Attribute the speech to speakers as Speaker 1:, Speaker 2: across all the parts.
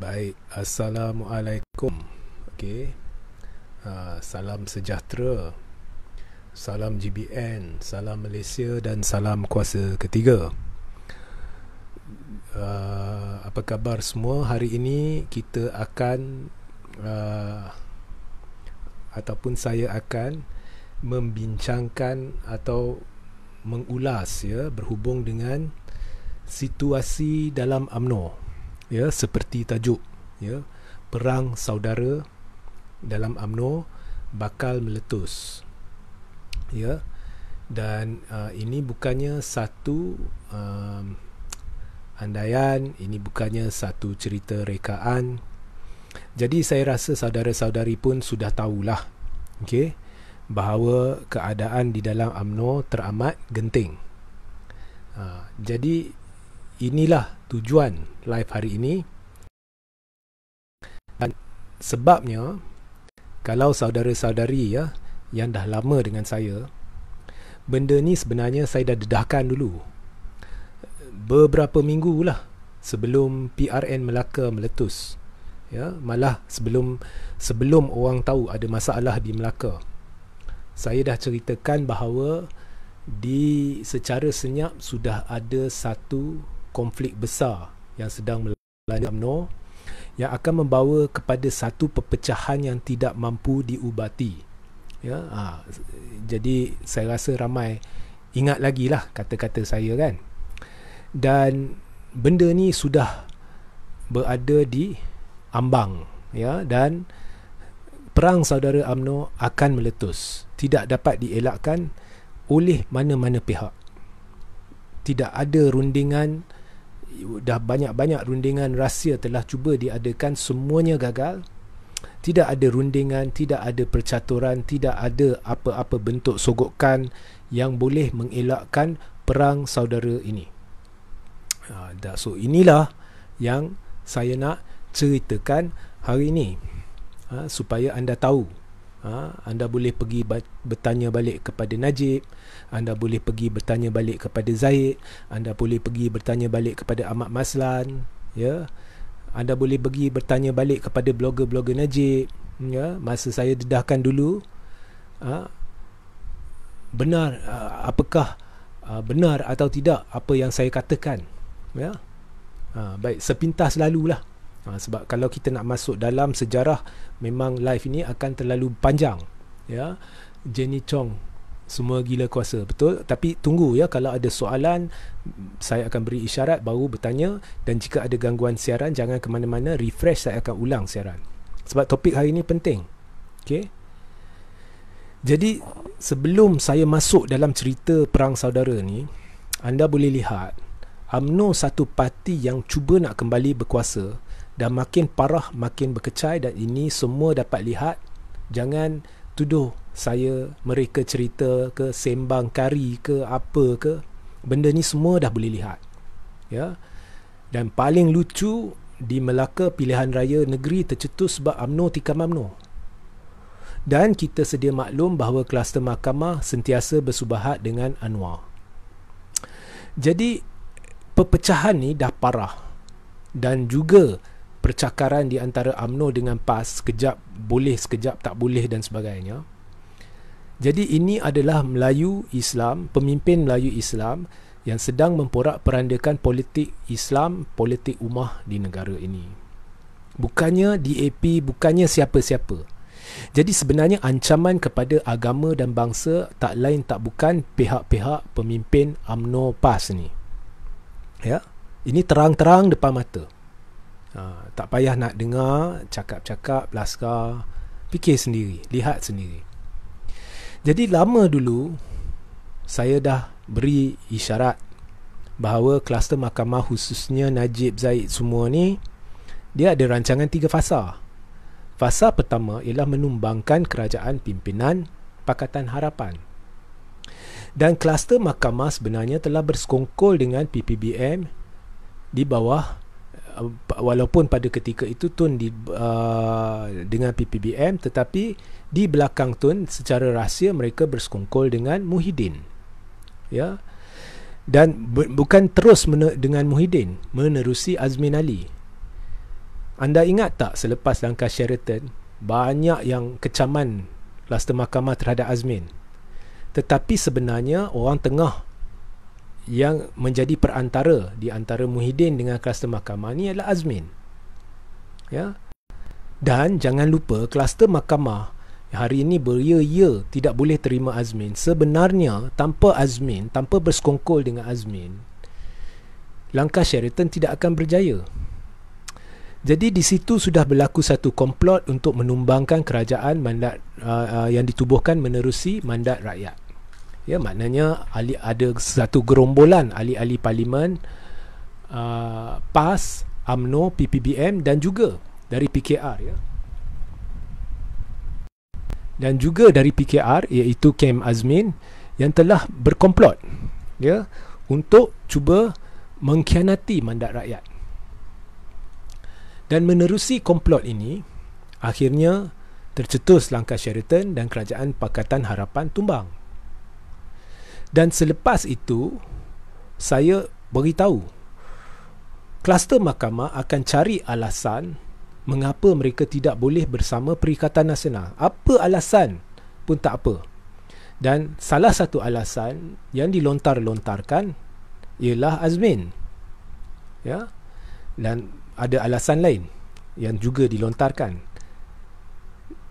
Speaker 1: Baik, Assalamualaikum okay. uh, ah, Salam sejahtera Salam GBN Salam Malaysia dan salam kuasa ketiga uh, Apa khabar semua hari ini Kita akan uh, Ataupun saya akan Membincangkan atau Mengulas ya, berhubung dengan Situasi dalam UMNO ya seperti tajuk ya perang saudara dalam amno bakal meletus ya dan uh, ini bukannya satu uh, andaian ini bukannya satu cerita rekaan jadi saya rasa saudara-saudari pun sudah tahulah okey bahawa keadaan di dalam amno teramat genting uh, jadi inilah tujuan live hari ini. Dan sebabnya kalau saudara-saudari ya yang dah lama dengan saya, benda ni sebenarnya saya dah dedahkan dulu. Beberapa minggu lah sebelum PRN Melaka meletus. Ya, malah sebelum sebelum orang tahu ada masalah di Melaka. Saya dah ceritakan bahawa di secara senyap sudah ada satu konflik besar yang sedang melanda UMNO yang akan membawa kepada satu perpecahan yang tidak mampu diubati. Ya, ha, jadi saya rasa ramai ingat lagi lah kata-kata saya kan. Dan benda ni sudah berada di ambang ya dan perang saudara Amno akan meletus tidak dapat dielakkan oleh mana-mana pihak tidak ada rundingan dah banyak-banyak rundingan rahsia telah cuba diadakan semuanya gagal tidak ada rundingan tidak ada percaturan tidak ada apa-apa bentuk sogokan yang boleh mengelakkan perang saudara ini ha, dah so inilah yang saya nak ceritakan hari ini ha, supaya anda tahu ha, anda boleh pergi bertanya balik kepada Najib anda boleh pergi bertanya balik kepada Zaid anda boleh pergi bertanya balik kepada Ahmad Maslan ya anda boleh pergi bertanya balik kepada blogger-blogger Najib ya masa saya dedahkan dulu ha? benar ha, apakah ha, benar atau tidak apa yang saya katakan ya ha, baik sepintas lalulah ha, sebab kalau kita nak masuk dalam sejarah memang live ini akan terlalu panjang ya Jenny Chong semua gila kuasa betul tapi tunggu ya kalau ada soalan saya akan beri isyarat baru bertanya dan jika ada gangguan siaran jangan ke mana-mana refresh saya akan ulang siaran sebab topik hari ini penting Okay. jadi sebelum saya masuk dalam cerita perang saudara ni anda boleh lihat UMNO satu parti yang cuba nak kembali berkuasa dan makin parah makin berkecai dan ini semua dapat lihat jangan tuduh saya mereka cerita ke sembang kari ke apa ke benda ni semua dah boleh lihat ya dan paling lucu di Melaka pilihan raya negeri tercetus sebab UMNO tika UMNO dan kita sedia maklum bahawa kluster mahkamah sentiasa bersubahat dengan Anwar jadi pepecahan ni dah parah dan juga percakaran di antara amno dengan PAS sekejap boleh sekejap tak boleh dan sebagainya jadi ini adalah Melayu Islam, pemimpin Melayu Islam yang sedang memporak-perandakan politik Islam, politik umah di negara ini. Bukannya DAP, bukannya siapa-siapa. Jadi sebenarnya ancaman kepada agama dan bangsa tak lain tak bukan pihak-pihak pemimpin UMNO PAS ni. Ya. Ini terang-terang depan mata. Ha, tak payah nak dengar cakap-cakap laskar, fikir sendiri, lihat sendiri. Jadi lama dulu saya dah beri isyarat bahawa kluster mahkamah khususnya Najib Zaid semua ni dia ada rancangan tiga fasa. Fasa pertama ialah menumbangkan kerajaan pimpinan Pakatan Harapan. Dan kluster mahkamah sebenarnya telah bersekongkol dengan PPBM di bawah eh, walaupun pada ketika itu tun di uh, dengan PPBM tetapi di belakang Tun secara rahsia mereka bersekongkol dengan Muhyiddin ya dan bu- bukan terus dengan Muhyiddin menerusi Azmin Ali anda ingat tak selepas langkah Sheraton banyak yang kecaman laster mahkamah terhadap Azmin tetapi sebenarnya orang tengah yang menjadi perantara di antara Muhyiddin dengan kluster mahkamah ni adalah Azmin. Ya. Dan jangan lupa kluster mahkamah hari ini beria ya tidak boleh terima Azmin sebenarnya tanpa Azmin tanpa bersekongkol dengan Azmin langkah Sheraton tidak akan berjaya jadi di situ sudah berlaku satu komplot untuk menumbangkan kerajaan mandat uh, uh, yang ditubuhkan menerusi mandat rakyat ya maknanya ahli ada satu gerombolan ahli-ahli parlimen uh, PAS, AMNO, PPBM dan juga dari PKR ya dan juga dari PKR iaitu Kem Azmin yang telah berkomplot ya untuk cuba mengkhianati mandat rakyat. Dan menerusi komplot ini akhirnya tercetus langkah Sheraton dan kerajaan Pakatan Harapan tumbang. Dan selepas itu saya beritahu kluster mahkamah akan cari alasan mengapa mereka tidak boleh bersama Perikatan Nasional. Apa alasan pun tak apa. Dan salah satu alasan yang dilontar-lontarkan ialah Azmin. Ya. Dan ada alasan lain yang juga dilontarkan.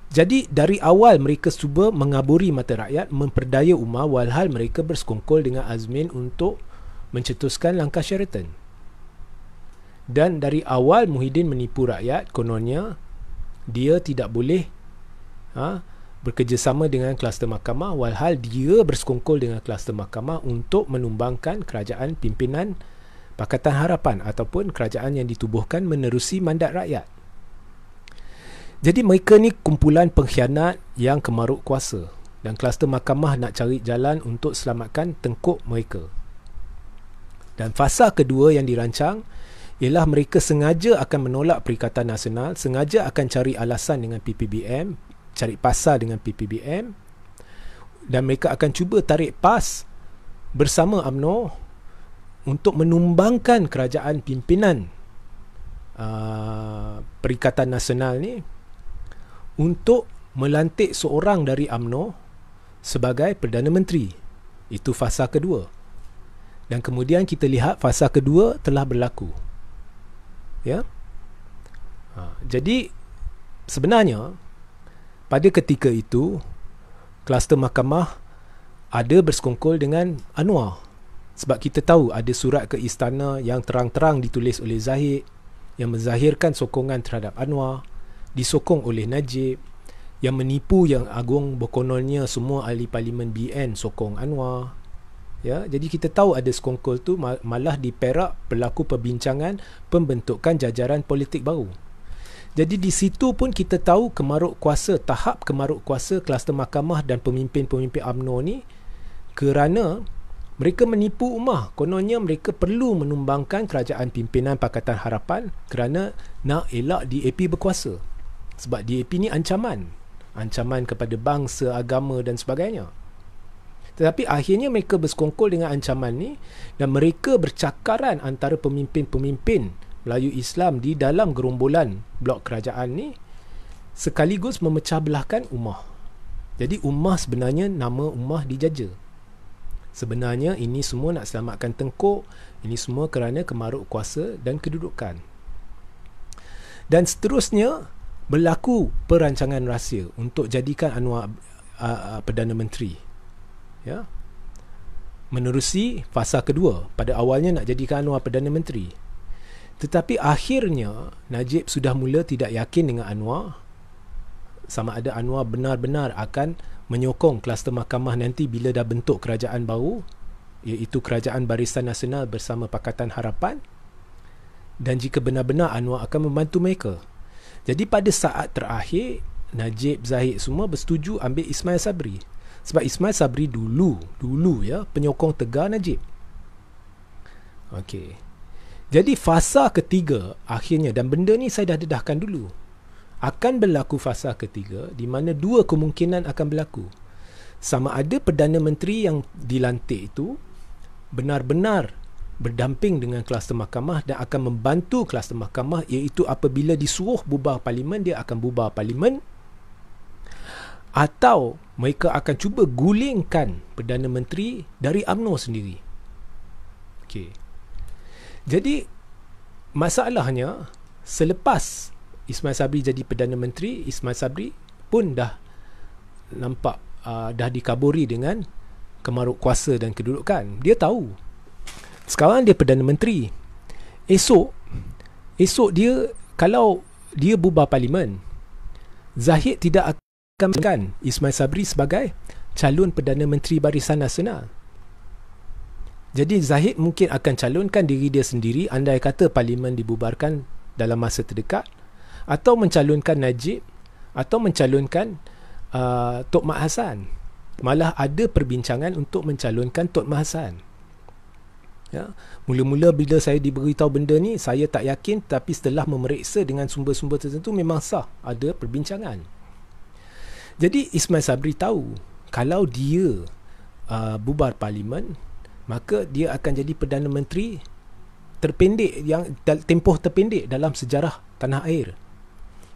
Speaker 1: Jadi dari awal mereka cuba mengaburi mata rakyat memperdaya umat walhal mereka bersekongkol dengan Azmin untuk mencetuskan langkah Sheraton dan dari awal Muhyiddin menipu rakyat kononnya dia tidak boleh ha, bekerjasama dengan kluster mahkamah walhal dia bersekongkol dengan kluster mahkamah untuk menumbangkan kerajaan pimpinan Pakatan Harapan ataupun kerajaan yang ditubuhkan menerusi mandat rakyat jadi mereka ni kumpulan pengkhianat yang kemaruk kuasa dan kluster mahkamah nak cari jalan untuk selamatkan tengkuk mereka dan fasa kedua yang dirancang ialah mereka sengaja akan menolak Perikatan Nasional, sengaja akan cari alasan dengan PPBM, cari pasal dengan PPBM dan mereka akan cuba tarik pas bersama UMNO untuk menumbangkan kerajaan pimpinan uh, Perikatan Nasional ni untuk melantik seorang dari UMNO sebagai Perdana Menteri. Itu fasa kedua. Dan kemudian kita lihat fasa kedua telah berlaku ya ha, jadi sebenarnya pada ketika itu kluster mahkamah ada bersekongkol dengan Anwar sebab kita tahu ada surat ke istana yang terang-terang ditulis oleh Zahid yang menzahirkan sokongan terhadap Anwar disokong oleh Najib yang menipu yang agung berkononnya semua ahli parlimen BN sokong Anwar ya jadi kita tahu ada skongkol tu malah di Perak berlaku perbincangan pembentukan jajaran politik baru jadi di situ pun kita tahu kemaruk kuasa tahap kemaruk kuasa kluster mahkamah dan pemimpin-pemimpin AMNO ni kerana mereka menipu umah kononnya mereka perlu menumbangkan kerajaan pimpinan Pakatan Harapan kerana nak elak DAP berkuasa sebab DAP ni ancaman ancaman kepada bangsa agama dan sebagainya tetapi akhirnya mereka berskongkol dengan ancaman ni dan mereka bercakaran antara pemimpin-pemimpin Melayu Islam di dalam gerombolan blok kerajaan ni sekaligus memecah belahkan ummah. Jadi ummah sebenarnya nama ummah dijaja. Sebenarnya ini semua nak selamatkan tengkuk, ini semua kerana kemaruk kuasa dan kedudukan. Dan seterusnya berlaku perancangan rahsia untuk jadikan Anwar uh, Perdana Menteri ya menerusi fasa kedua pada awalnya nak jadikan Anwar Perdana Menteri tetapi akhirnya Najib sudah mula tidak yakin dengan Anwar sama ada Anwar benar-benar akan menyokong kluster mahkamah nanti bila dah bentuk kerajaan baru iaitu kerajaan barisan nasional bersama Pakatan Harapan dan jika benar-benar Anwar akan membantu mereka jadi pada saat terakhir Najib Zahid semua bersetuju ambil Ismail Sabri sebab Ismail Sabri dulu, dulu ya, penyokong tegar Najib. Okey. Jadi fasa ketiga akhirnya dan benda ni saya dah dedahkan dulu. Akan berlaku fasa ketiga di mana dua kemungkinan akan berlaku. Sama ada Perdana Menteri yang dilantik itu benar-benar berdamping dengan kelas mahkamah dan akan membantu kelas mahkamah iaitu apabila disuruh bubar parlimen dia akan bubar parlimen atau mereka akan cuba gulingkan Perdana Menteri dari UMNO sendiri. Okay. Jadi masalahnya selepas Ismail Sabri jadi Perdana Menteri, Ismail Sabri pun dah nampak uh, dah dikaburi dengan kemaruk kuasa dan kedudukan. Dia tahu. Sekarang dia Perdana Menteri. Esok esok dia kalau dia bubar parlimen Zahid tidak akan mengumumkan Ismail Sabri sebagai calon Perdana Menteri Barisan Nasional. Jadi Zahid mungkin akan calonkan diri dia sendiri andai kata parlimen dibubarkan dalam masa terdekat atau mencalonkan Najib atau mencalonkan uh, Tok Mat Hassan. Malah ada perbincangan untuk mencalonkan Tok Mak Hassan. Ya. Mula-mula bila saya diberitahu benda ni, saya tak yakin tapi setelah memeriksa dengan sumber-sumber tertentu memang sah ada perbincangan. Jadi Ismail Sabri tahu kalau dia uh, bubar parlimen maka dia akan jadi perdana menteri terpendek yang tempoh terpendek dalam sejarah tanah air.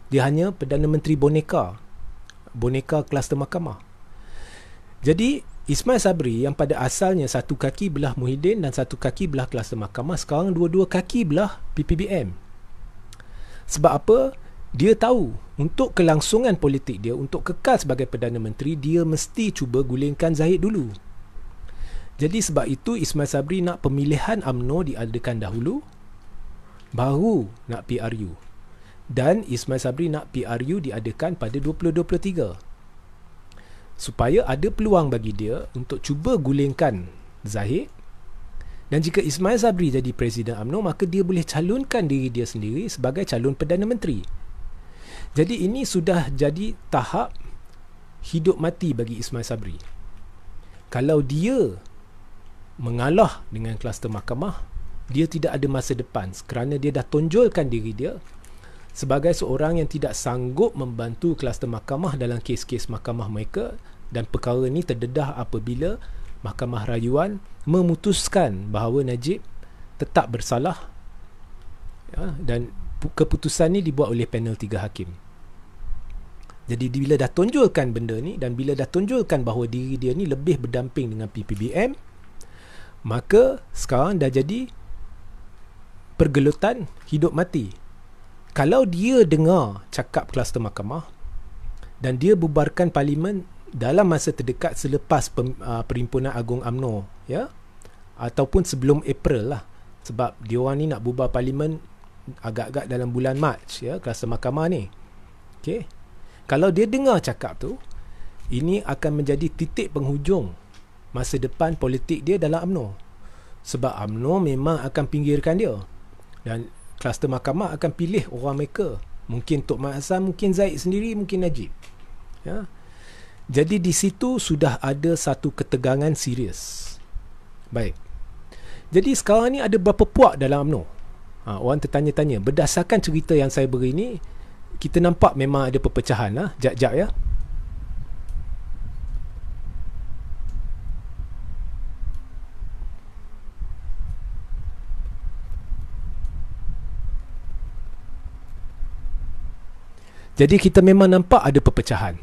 Speaker 1: Dia hanya perdana menteri boneka. Boneka kelas mahkamah. Jadi Ismail Sabri yang pada asalnya satu kaki belah Muhyiddin dan satu kaki belah kelas mahkamah sekarang dua-dua kaki belah PPBM. Sebab apa? dia tahu untuk kelangsungan politik dia untuk kekal sebagai perdana menteri dia mesti cuba gulingkan Zahid dulu. Jadi sebab itu Ismail Sabri nak pemilihan AMNO diadakan dahulu baru nak PRU. Dan Ismail Sabri nak PRU diadakan pada 2023. Supaya ada peluang bagi dia untuk cuba gulingkan Zahid. Dan jika Ismail Sabri jadi presiden AMNO maka dia boleh calonkan diri dia sendiri sebagai calon perdana menteri. Jadi ini sudah jadi tahap hidup mati bagi Ismail Sabri. Kalau dia mengalah dengan kluster mahkamah, dia tidak ada masa depan kerana dia dah tonjolkan diri dia sebagai seorang yang tidak sanggup membantu kluster mahkamah dalam kes-kes mahkamah mereka dan perkara ini terdedah apabila mahkamah rayuan memutuskan bahawa Najib tetap bersalah ya, dan keputusan ini dibuat oleh panel tiga hakim. Jadi bila dah tunjulkan benda ni dan bila dah tunjulkan bahawa diri dia ni lebih berdamping dengan PPBM, maka sekarang dah jadi pergelutan hidup mati. Kalau dia dengar cakap kluster mahkamah dan dia bubarkan parlimen dalam masa terdekat selepas pem, uh, perhimpunan Agong AMNO ya ataupun sebelum April lah sebab dia orang ni nak bubar parlimen agak-agak dalam bulan Mac ya kluster mahkamah ni okey kalau dia dengar cakap tu ini akan menjadi titik penghujung masa depan politik dia dalam amno. sebab amno memang akan pinggirkan dia dan kluster mahkamah akan pilih orang mereka mungkin Tok Mat Hassan, mungkin Zaid sendiri, mungkin Najib ya? jadi di situ sudah ada satu ketegangan serius baik jadi sekarang ni ada berapa puak dalam amno. Ha, orang tertanya-tanya berdasarkan cerita yang saya beri ni kita nampak memang ada perpecahan lah jap-jap ya Jadi kita memang nampak ada perpecahan.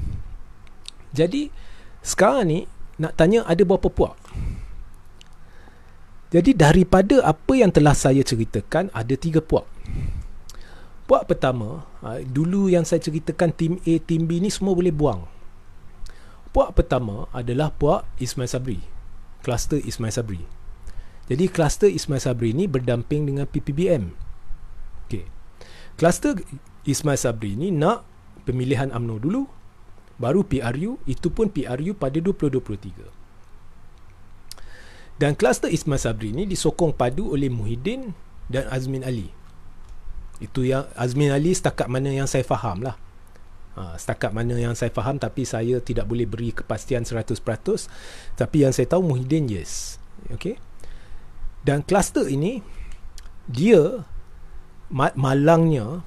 Speaker 1: Jadi sekarang ni nak tanya ada berapa puak? Jadi daripada apa yang telah saya ceritakan ada tiga puak. Puak pertama ha, dulu yang saya ceritakan tim A tim B ni semua boleh buang puak pertama adalah puak Ismail Sabri cluster Ismail Sabri jadi cluster Ismail Sabri ni berdamping dengan PPBM okay. cluster Ismail Sabri ni nak pemilihan UMNO dulu baru PRU itu pun PRU pada 2023 dan kluster Ismail Sabri ni disokong padu oleh Muhyiddin dan Azmin Ali itu yang Azmin Ali setakat mana yang saya faham lah. Ha, setakat mana yang saya faham tapi saya tidak boleh beri kepastian 100% tapi yang saya tahu Muhyiddin yes okay? dan kluster ini dia malangnya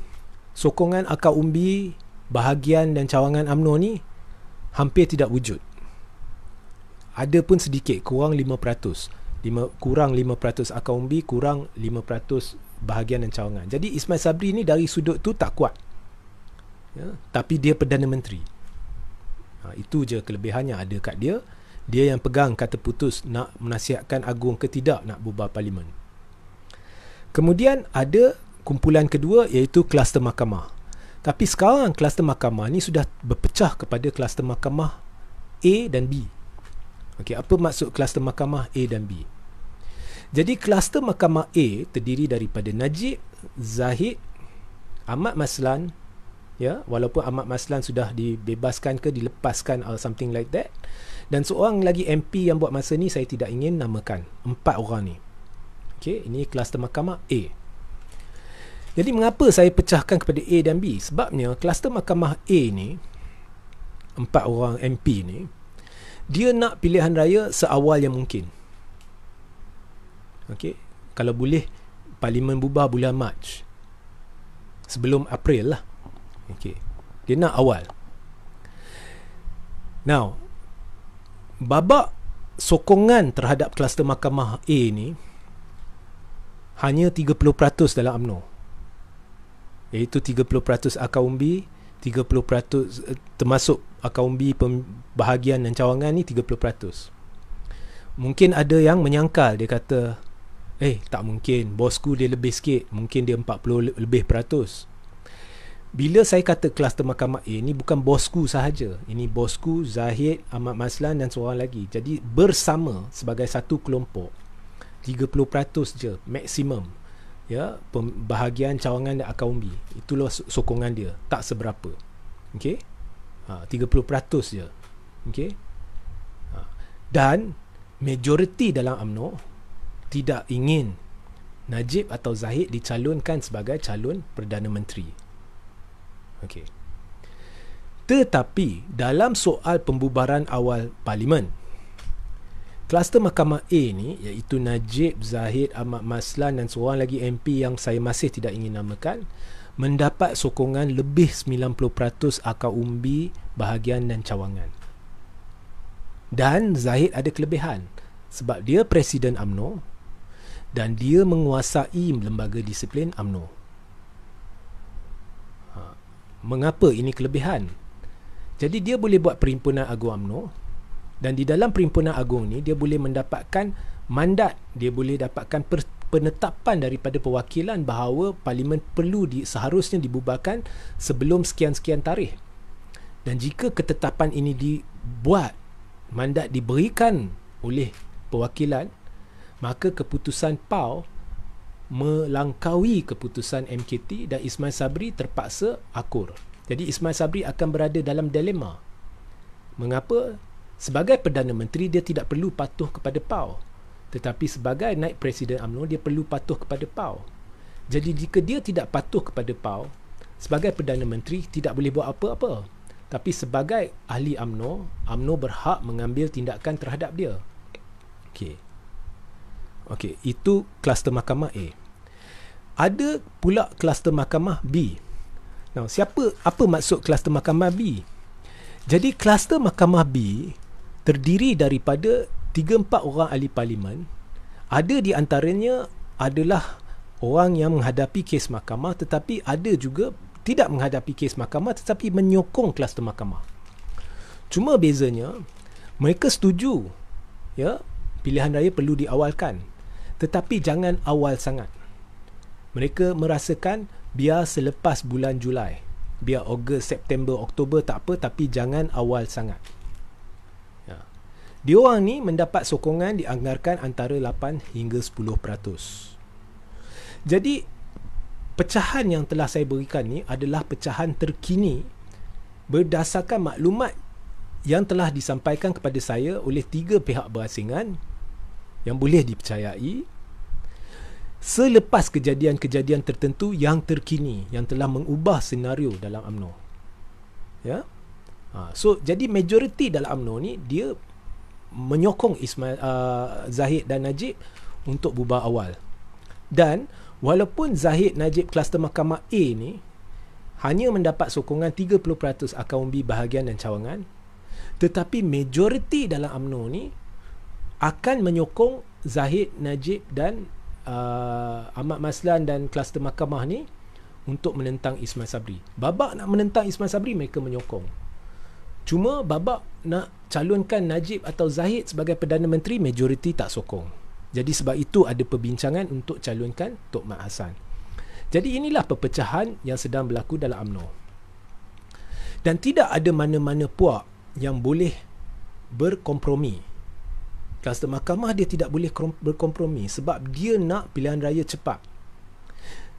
Speaker 1: sokongan akar umbi bahagian dan cawangan UMNO ni hampir tidak wujud ada pun sedikit kurang 5% 5, kurang 5% akar umbi kurang bahagian dan cawangan. Jadi Ismail Sabri ni dari sudut tu tak kuat. Ya, tapi dia Perdana Menteri. Ha, itu je kelebihan yang ada kat dia. Dia yang pegang kata putus nak menasihatkan agung ke tidak nak bubar parlimen. Kemudian ada kumpulan kedua iaitu kluster mahkamah. Tapi sekarang kluster mahkamah ni sudah berpecah kepada kluster mahkamah A dan B. Okey, apa maksud kluster mahkamah A dan B? Jadi kluster mahkamah A terdiri daripada Najib, Zahid, Ahmad Maslan, ya, walaupun Ahmad Maslan sudah dibebaskan ke dilepaskan or something like that. Dan seorang lagi MP yang buat masa ni saya tidak ingin namakan. Empat orang ni. Okey, ini kluster mahkamah A. Jadi mengapa saya pecahkan kepada A dan B? Sebabnya kluster mahkamah A ni empat orang MP ni dia nak pilihan raya seawal yang mungkin. Okey, kalau boleh parlimen bubar bulan Mac. Sebelum April lah. Okey. Dia nak awal. Now, babak sokongan terhadap kluster mahkamah A ni hanya 30% dalam AMNO. Iaitu 30% akaun umbi, 30% eh, termasuk akaun pembahagian dan cawangan ni 30%. Mungkin ada yang menyangkal dia kata Eh, tak mungkin. Bosku dia lebih sikit. Mungkin dia 40 lebih peratus. Bila saya kata kluster mahkamah A, eh, ini bukan bosku sahaja. Ini bosku, Zahid, Ahmad Maslan dan seorang lagi. Jadi bersama sebagai satu kelompok, 30% je maksimum ya pembahagian cawangan dan akaun B. Itulah sokongan dia. Tak seberapa. Okey? Ha, 30% je. Okey? Ha. Dan majoriti dalam UMNO tidak ingin Najib atau Zahid dicalonkan sebagai calon Perdana Menteri. Okay. Tetapi dalam soal pembubaran awal parlimen, kluster Mahkamah A ini, iaitu Najib, Zahid, Ahmad Maslan dan seorang lagi MP yang saya masih tidak ingin namakan mendapat sokongan lebih 90% akar umbi bahagian dan cawangan. Dan Zahid ada kelebihan sebab dia Presiden AMNO dan dia menguasai lembaga disiplin AMNO. Ha. Mengapa ini kelebihan? Jadi dia boleh buat perhimpunan agung AMNO dan di dalam perhimpunan agung ni dia boleh mendapatkan mandat, dia boleh dapatkan per- penetapan daripada perwakilan bahawa parlimen perlu di, seharusnya dibubarkan sebelum sekian-sekian tarikh. Dan jika ketetapan ini dibuat, mandat diberikan oleh perwakilan, maka keputusan Pao melangkaui keputusan MKT dan Ismail Sabri terpaksa akur. Jadi Ismail Sabri akan berada dalam dilema. Mengapa? Sebagai Perdana Menteri, dia tidak perlu patuh kepada Pao, Tetapi sebagai naik Presiden UMNO, dia perlu patuh kepada Pao. Jadi jika dia tidak patuh kepada Pao, sebagai Perdana Menteri, tidak boleh buat apa-apa. Tapi sebagai ahli UMNO, UMNO berhak mengambil tindakan terhadap dia. Okey. Okey, itu kluster mahkamah A. Ada pula kluster mahkamah B. Now, siapa apa maksud kluster mahkamah B? Jadi kluster mahkamah B terdiri daripada 3 4 orang ahli parlimen. Ada di antaranya adalah orang yang menghadapi kes mahkamah tetapi ada juga tidak menghadapi kes mahkamah tetapi menyokong kluster mahkamah. Cuma bezanya mereka setuju ya pilihan raya perlu diawalkan tetapi jangan awal sangat. Mereka merasakan biar selepas bulan Julai, biar Ogos, September, Oktober tak apa tapi jangan awal sangat. Ya. Diorang ni mendapat sokongan dianggarkan antara 8 hingga 10%. peratus. Jadi pecahan yang telah saya berikan ni adalah pecahan terkini berdasarkan maklumat yang telah disampaikan kepada saya oleh tiga pihak berasingan yang boleh dipercayai selepas kejadian-kejadian tertentu yang terkini yang telah mengubah senario dalam UMNO. Ya. Ha, so jadi majoriti dalam UMNO ni dia menyokong Ismail uh, Zahid dan Najib untuk bubar awal. Dan walaupun Zahid Najib kluster Mahkamah A ni hanya mendapat sokongan 30% akaun umbi bahagian dan cawangan tetapi majoriti dalam UMNO ni akan menyokong Zahid Najib dan uh, Ahmad Maslan dan kluster mahkamah ni untuk menentang Ismail Sabri. Babak nak menentang Ismail Sabri mereka menyokong. Cuma babak nak calonkan Najib atau Zahid sebagai Perdana Menteri majoriti tak sokong. Jadi sebab itu ada perbincangan untuk calonkan Tok Mat Hassan. Jadi inilah perpecahan yang sedang berlaku dalam AMNO. Dan tidak ada mana-mana puak yang boleh berkompromi kluster mahkamah dia tidak boleh berkompromi sebab dia nak pilihan raya cepat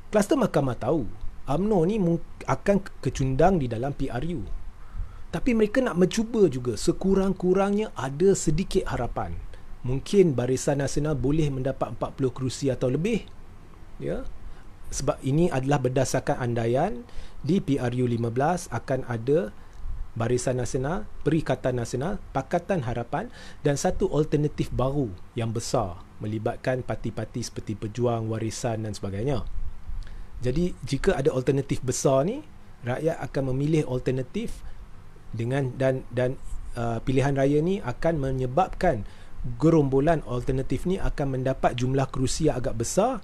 Speaker 1: kluster mahkamah tahu UMNO ni akan kecundang di dalam PRU tapi mereka nak mencuba juga sekurang-kurangnya ada sedikit harapan mungkin barisan nasional boleh mendapat 40 kerusi atau lebih ya sebab ini adalah berdasarkan andaian di PRU 15 akan ada Barisan Nasional, Perikatan Nasional, Pakatan Harapan dan satu alternatif baru yang besar melibatkan parti-parti seperti Pejuang, Warisan dan sebagainya. Jadi jika ada alternatif besar ni, rakyat akan memilih alternatif dengan dan dan uh, pilihan raya ni akan menyebabkan gerombolan alternatif ni akan mendapat jumlah kerusi yang agak besar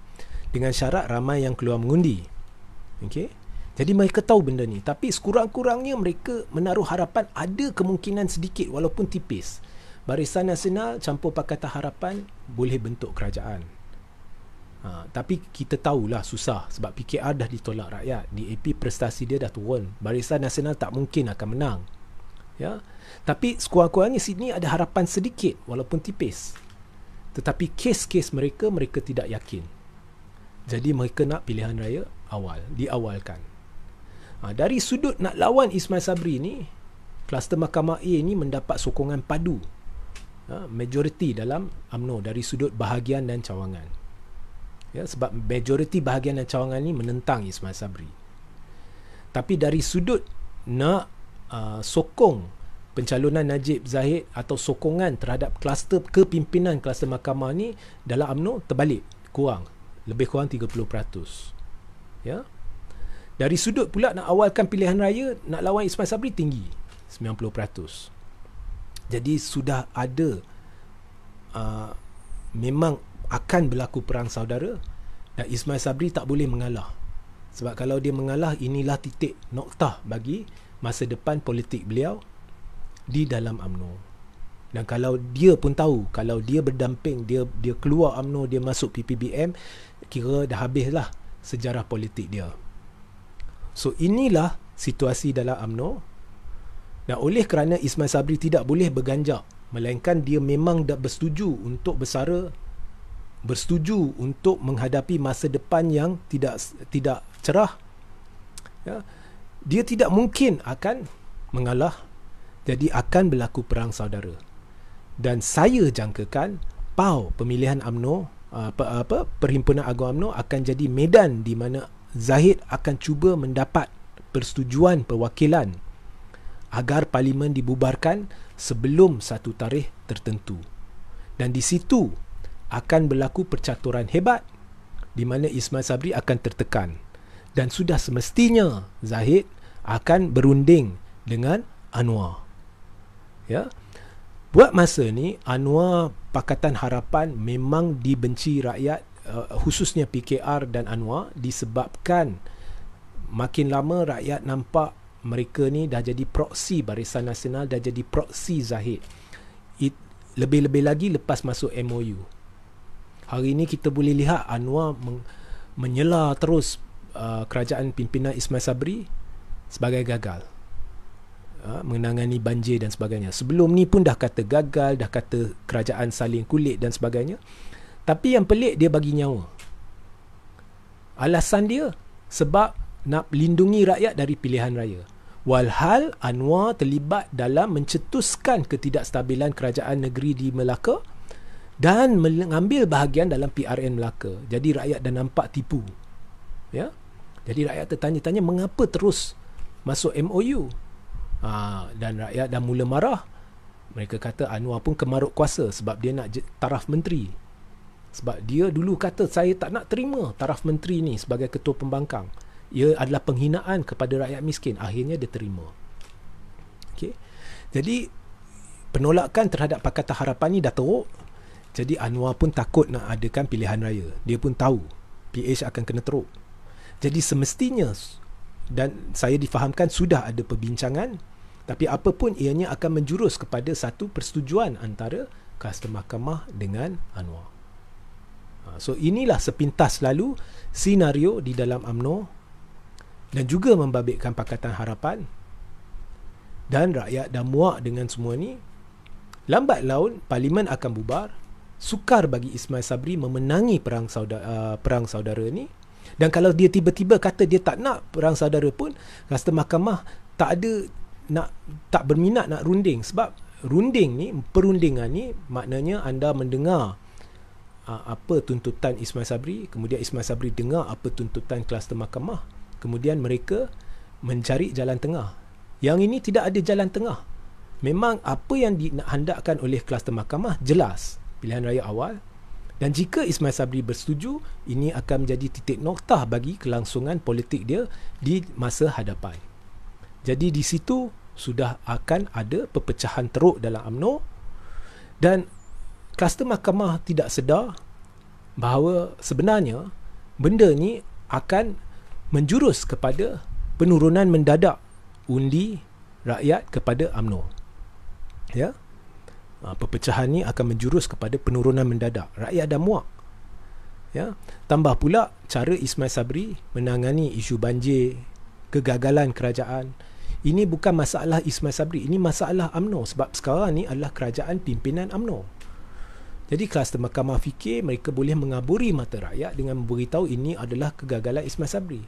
Speaker 1: dengan syarat ramai yang keluar mengundi. Okey. Jadi mereka tahu benda ni Tapi sekurang-kurangnya mereka menaruh harapan Ada kemungkinan sedikit walaupun tipis Barisan Nasional campur Pakatan Harapan Boleh bentuk kerajaan ha, Tapi kita tahulah susah Sebab PKR dah ditolak rakyat DAP prestasi dia dah turun Barisan Nasional tak mungkin akan menang Ya, Tapi sekurang-kurangnya Sydney ada harapan sedikit Walaupun tipis Tetapi kes-kes mereka, mereka tidak yakin Jadi mereka nak pilihan raya awal Diawalkan Ha, dari sudut nak lawan Ismail Sabri ni, kluster Mahkamah A ni mendapat sokongan padu ha, majoriti dalam UMNO dari sudut bahagian dan cawangan. Ya, sebab majoriti bahagian dan cawangan ni menentang Ismail Sabri. Tapi dari sudut nak uh, sokong pencalonan Najib Zahid atau sokongan terhadap kluster kepimpinan kluster mahkamah ni dalam UMNO terbalik kurang lebih kurang 30%. Ya. Dari sudut pula nak awalkan pilihan raya nak lawan Ismail Sabri tinggi 90%. Jadi sudah ada uh, memang akan berlaku perang saudara dan Ismail Sabri tak boleh mengalah. Sebab kalau dia mengalah inilah titik noktah bagi masa depan politik beliau di dalam AMNO. Dan kalau dia pun tahu kalau dia berdamping dia dia keluar AMNO dia masuk PPBM kira dah habislah sejarah politik dia. So inilah situasi dalam Amno. Dan oleh kerana Ismail Sabri tidak boleh berganjak, melainkan dia memang dah bersetuju untuk bersara, bersetuju untuk menghadapi masa depan yang tidak tidak cerah. Ya. Dia tidak mungkin akan mengalah. Jadi akan berlaku perang saudara. Dan saya jangkakan PAU pemilihan Amno, apa, uh, apa perhimpunan agama UMNO akan jadi medan di mana Zahid akan cuba mendapat persetujuan perwakilan agar parlimen dibubarkan sebelum satu tarikh tertentu. Dan di situ akan berlaku percaturan hebat di mana Ismail Sabri akan tertekan dan sudah semestinya Zahid akan berunding dengan Anwar. Ya. Buat masa ni Anwar Pakatan Harapan memang dibenci rakyat uh, khususnya PKR dan Anwar disebabkan makin lama rakyat nampak mereka ni dah jadi proksi Barisan Nasional dah jadi proksi Zahid. lebih-lebih lagi lepas masuk MOU. Hari ini kita boleh lihat Anwar men- menyela terus uh, kerajaan pimpinan Ismail Sabri sebagai gagal uh, mengenangani banjir dan sebagainya. Sebelum ni pun dah kata gagal, dah kata kerajaan saling kulit dan sebagainya. Tapi yang pelik dia bagi nyawa. Alasan dia sebab nak lindungi rakyat dari pilihan raya. Walhal Anwar terlibat dalam mencetuskan ketidakstabilan kerajaan negeri di Melaka dan mengambil bahagian dalam PRN Melaka. Jadi rakyat dah nampak tipu. Ya. Jadi rakyat tertanya-tanya mengapa terus masuk MOU. Ha, dan rakyat dah mula marah. Mereka kata Anwar pun kemaruk kuasa sebab dia nak taraf menteri sebab dia dulu kata saya tak nak terima taraf menteri ni sebagai ketua pembangkang ia adalah penghinaan kepada rakyat miskin akhirnya dia terima okay. jadi penolakan terhadap Pakatan Harapan ni dah teruk jadi Anwar pun takut nak adakan pilihan raya dia pun tahu PH akan kena teruk jadi semestinya dan saya difahamkan sudah ada perbincangan tapi apa apapun ianya akan menjurus kepada satu persetujuan antara kas mahkamah dengan Anwar Ha, so inilah sepintas lalu senario di dalam AMNO dan juga membabitkan Pakatan Harapan dan rakyat dah muak dengan semua ni. Lambat laun parlimen akan bubar. Sukar bagi Ismail Sabri memenangi perang saudara, uh, perang saudara ni. Dan kalau dia tiba-tiba kata dia tak nak perang saudara pun, rasa mahkamah tak ada nak tak berminat nak runding sebab runding ni perundingan ni maknanya anda mendengar Ah, apa tuntutan Ismail Sabri kemudian Ismail Sabri dengar apa tuntutan kluster mahkamah kemudian mereka mencari jalan tengah yang ini tidak ada jalan tengah memang apa yang dihendakkan oleh kluster mahkamah jelas pilihan raya awal dan jika Ismail Sabri bersetuju ini akan menjadi titik noktah bagi kelangsungan politik dia di masa hadapan jadi di situ sudah akan ada perpecahan teruk dalam AMNO dan kluster mahkamah tidak sedar bahawa sebenarnya benda ni akan menjurus kepada penurunan mendadak undi rakyat kepada AMNO. Ya. Ha, perpecahan ni akan menjurus kepada penurunan mendadak. Rakyat dah muak. Ya. Tambah pula cara Ismail Sabri menangani isu banjir, kegagalan kerajaan. Ini bukan masalah Ismail Sabri, ini masalah AMNO sebab sekarang ni adalah kerajaan pimpinan AMNO. Jadi kluster mahkamah fikir mereka boleh mengaburi mata rakyat dengan memberitahu ini adalah kegagalan Ismail Sabri.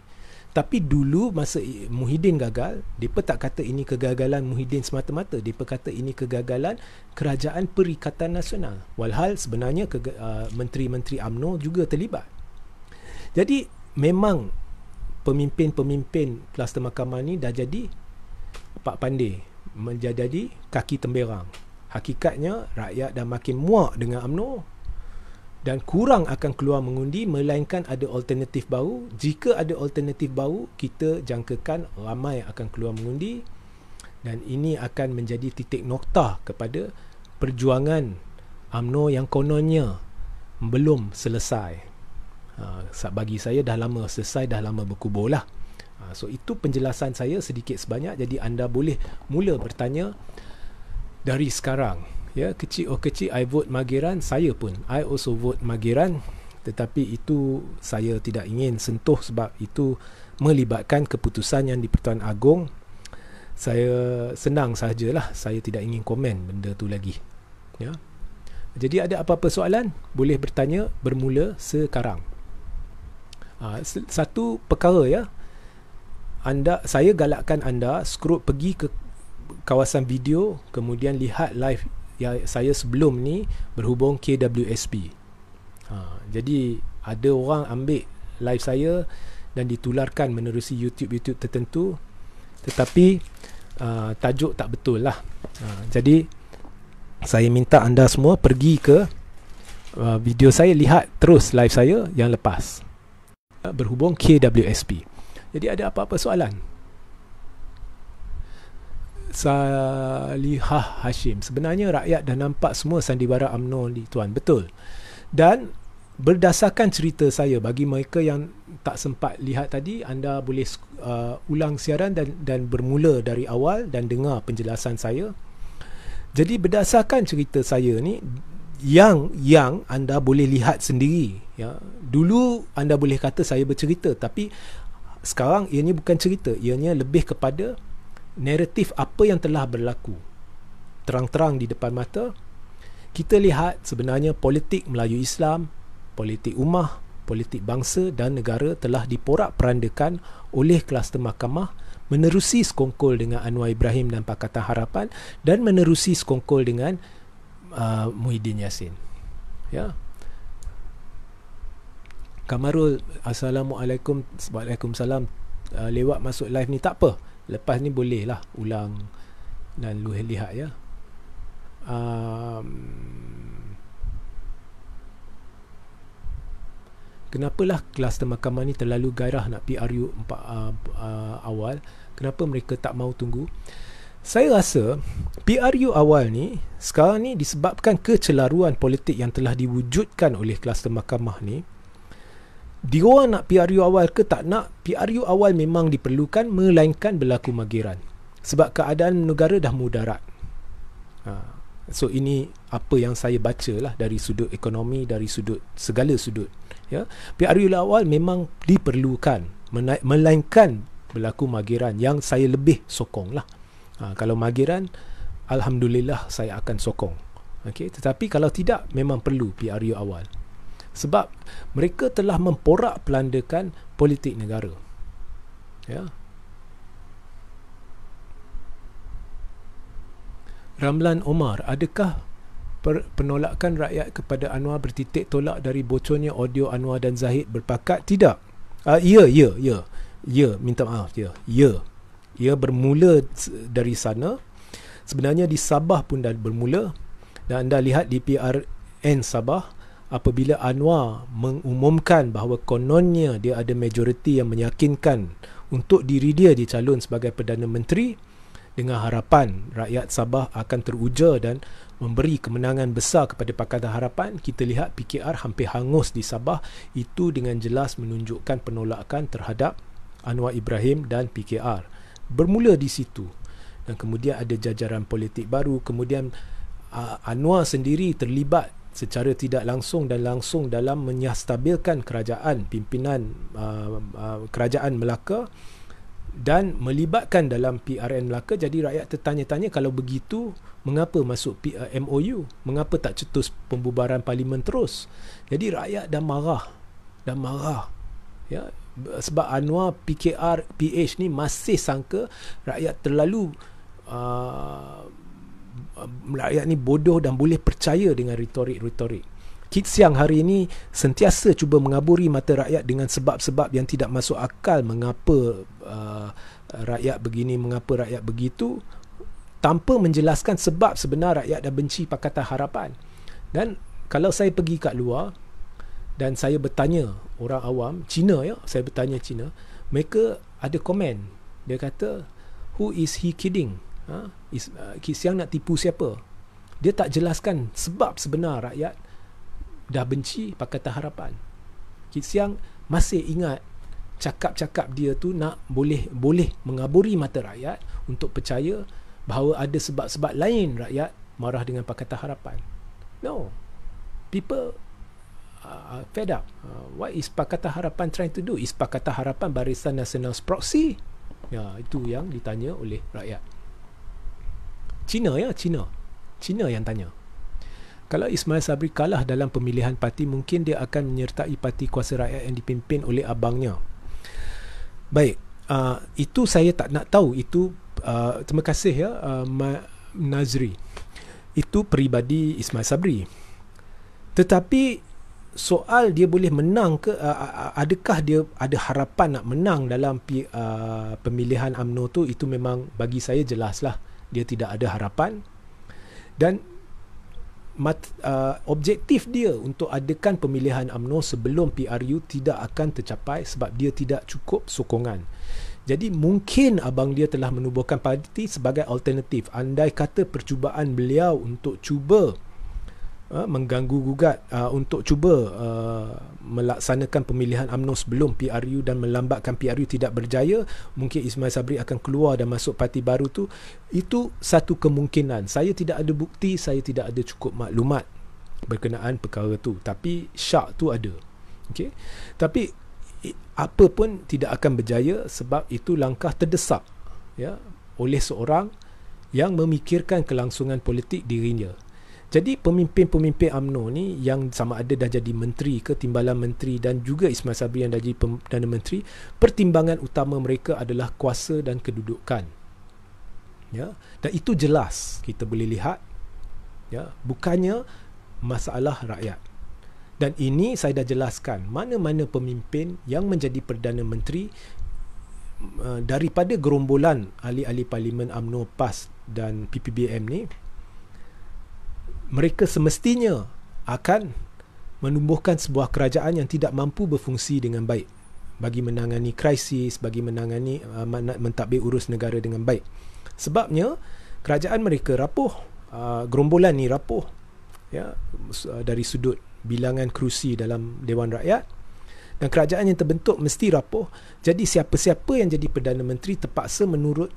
Speaker 1: Tapi dulu masa Muhyiddin gagal, mereka tak kata ini kegagalan Muhyiddin semata-mata. Mereka kata ini kegagalan Kerajaan Perikatan Nasional. Walhal sebenarnya ke, uh, Menteri-Menteri UMNO juga terlibat. Jadi memang pemimpin-pemimpin kluster mahkamah ni dah jadi Pak Pandi menjadi kaki temberang Hakikatnya rakyat dah makin muak dengan UMNO dan kurang akan keluar mengundi melainkan ada alternatif baru. Jika ada alternatif baru, kita jangkakan ramai akan keluar mengundi dan ini akan menjadi titik nokta kepada perjuangan UMNO yang kononnya belum selesai. Ha, bagi saya dah lama selesai, dah lama berkubur lah. Ha, so itu penjelasan saya sedikit sebanyak. Jadi anda boleh mula bertanya dari sekarang ya kecil oh kecil I vote Magiran saya pun I also vote Magiran tetapi itu saya tidak ingin sentuh sebab itu melibatkan keputusan yang di-Pertuan Agong saya senang sajalah saya tidak ingin komen benda tu lagi ya jadi ada apa-apa soalan boleh bertanya bermula sekarang ha, satu perkara ya anda saya galakkan anda scroll pergi ke kawasan video kemudian lihat live yang saya sebelum ni berhubung KWSP ha, jadi ada orang ambil live saya dan ditularkan menerusi YouTube-YouTube tertentu tetapi uh, tajuk tak betul lah ha, jadi saya minta anda semua pergi ke uh, video saya lihat terus live saya yang lepas ha, berhubung KWSP jadi ada apa-apa soalan? Salihah Hashim. Sebenarnya rakyat dah nampak semua sandiwara UMNO di tuan. Betul. Dan berdasarkan cerita saya bagi mereka yang tak sempat lihat tadi anda boleh uh, ulang siaran dan dan bermula dari awal dan dengar penjelasan saya. Jadi berdasarkan cerita saya ni yang yang anda boleh lihat sendiri ya. Dulu anda boleh kata saya bercerita tapi sekarang ianya bukan cerita, ianya lebih kepada naratif apa yang telah berlaku terang-terang di depan mata kita lihat sebenarnya politik Melayu Islam politik umah politik bangsa dan negara telah diporak-perandakan oleh kluster mahkamah menerusi sekongkol dengan Anwar Ibrahim dan Pakatan Harapan dan menerusi sekongkol dengan uh, Muhyiddin Yassin ya Kamarul Assalamualaikum Waalaikumsalam uh, lewat masuk live ni tak apa lepas ni boleh lah ulang dan lu lihat ya um, lah kluster mahkamah ni terlalu gairah nak PRU empat, uh, uh, awal kenapa mereka tak mau tunggu saya rasa PRU awal ni sekarang ni disebabkan kecelaruan politik yang telah diwujudkan oleh kluster mahkamah ni diorang nak PRU awal ke tak nak PRU awal memang diperlukan melainkan berlaku magiran sebab keadaan negara dah mudarat ha. so ini apa yang saya baca lah dari sudut ekonomi dari sudut segala sudut ya. PRU lah awal memang diperlukan melainkan berlaku magiran yang saya lebih sokong lah ha. kalau magiran Alhamdulillah saya akan sokong Okay, tetapi kalau tidak memang perlu PRU awal sebab mereka telah memporak pelandakan politik negara ya Ramlan Omar adakah penolakan rakyat kepada Anwar bertitik tolak dari bocornya audio Anwar dan Zahid berpakat tidak uh, ya ya ya ya minta maaf ya ya ia ya, bermula dari sana sebenarnya di Sabah pun dah bermula dan anda lihat di PRN Sabah apabila Anwar mengumumkan bahawa kononnya dia ada majoriti yang meyakinkan untuk diri dia dicalon sebagai Perdana Menteri dengan harapan rakyat Sabah akan teruja dan memberi kemenangan besar kepada Pakatan Harapan, kita lihat PKR hampir hangus di Sabah itu dengan jelas menunjukkan penolakan terhadap Anwar Ibrahim dan PKR. Bermula di situ dan kemudian ada jajaran politik baru, kemudian uh, Anwar sendiri terlibat secara tidak langsung dan langsung dalam menyastabilkan kerajaan pimpinan uh, uh, kerajaan Melaka dan melibatkan dalam PRN Melaka jadi rakyat tertanya-tanya kalau begitu mengapa masuk P, uh, MOU mengapa tak cetus pembubaran parlimen terus jadi rakyat dah marah dah marah ya sebab Anwar PKR PH ni masih sangka rakyat terlalu uh, rakyat ni bodoh dan boleh percaya dengan retorik-retorik. Kit Siang hari ini sentiasa cuba mengaburi mata rakyat dengan sebab-sebab yang tidak masuk akal mengapa uh, rakyat begini, mengapa rakyat begitu tanpa menjelaskan sebab sebenar rakyat dah benci Pakatan Harapan. Dan kalau saya pergi kat luar dan saya bertanya orang awam, Cina ya, saya bertanya Cina, mereka ada komen. Dia kata, who is he kidding? Ha? Uh, Kisiang nak tipu siapa dia tak jelaskan sebab sebenar rakyat dah benci pakai taharapan Kisiang masih ingat cakap-cakap dia tu nak boleh boleh mengaburi mata rakyat untuk percaya bahawa ada sebab-sebab lain rakyat marah dengan pakatan harapan no people uh, are fed up uh, what is pakatan harapan trying to do is pakatan harapan barisan Nasional's proxy ya itu yang ditanya oleh rakyat Cina ya, Cina. Cina yang tanya. Kalau Ismail Sabri kalah dalam pemilihan parti, mungkin dia akan menyertai parti kuasa rakyat yang dipimpin oleh abangnya. Baik, uh, itu saya tak nak tahu. Itu uh, terima kasih ya, uh, Nazri. Itu peribadi Ismail Sabri. Tetapi soal dia boleh menang ke uh, uh, adakah dia ada harapan nak menang dalam uh, pemilihan AMNO tu itu memang bagi saya jelaslah lah dia tidak ada harapan dan mat, uh, objektif dia untuk adakan pemilihan UMNO sebelum PRU tidak akan tercapai sebab dia tidak cukup sokongan jadi mungkin abang dia telah menubuhkan parti sebagai alternatif andai kata percubaan beliau untuk cuba uh, mengganggu gugat uh, untuk cuba uh, melaksanakan pemilihan UMNO sebelum PRU dan melambatkan PRU tidak berjaya mungkin Ismail Sabri akan keluar dan masuk parti baru tu itu satu kemungkinan saya tidak ada bukti saya tidak ada cukup maklumat berkenaan perkara tu tapi syak tu ada okey tapi apa pun tidak akan berjaya sebab itu langkah terdesak ya oleh seorang yang memikirkan kelangsungan politik dirinya jadi pemimpin-pemimpin AMNO ni yang sama ada dah jadi menteri ke timbalan menteri dan juga Ismail Sabri yang dah jadi Perdana Menteri, pertimbangan utama mereka adalah kuasa dan kedudukan. Ya, dan itu jelas kita boleh lihat. Ya, bukannya masalah rakyat. Dan ini saya dah jelaskan mana-mana pemimpin yang menjadi Perdana Menteri eh, daripada gerombolan ahli-ahli parlimen AMNO PAS dan PPBM ni mereka semestinya akan menumbuhkan sebuah kerajaan yang tidak mampu berfungsi dengan baik bagi menangani krisis, bagi menangani uh, mentadbir urus negara dengan baik. Sebabnya kerajaan mereka rapuh, uh, gerombolan ni rapuh ya uh, dari sudut bilangan kerusi dalam Dewan Rakyat dan kerajaan yang terbentuk mesti rapuh. Jadi siapa-siapa yang jadi Perdana Menteri terpaksa menurut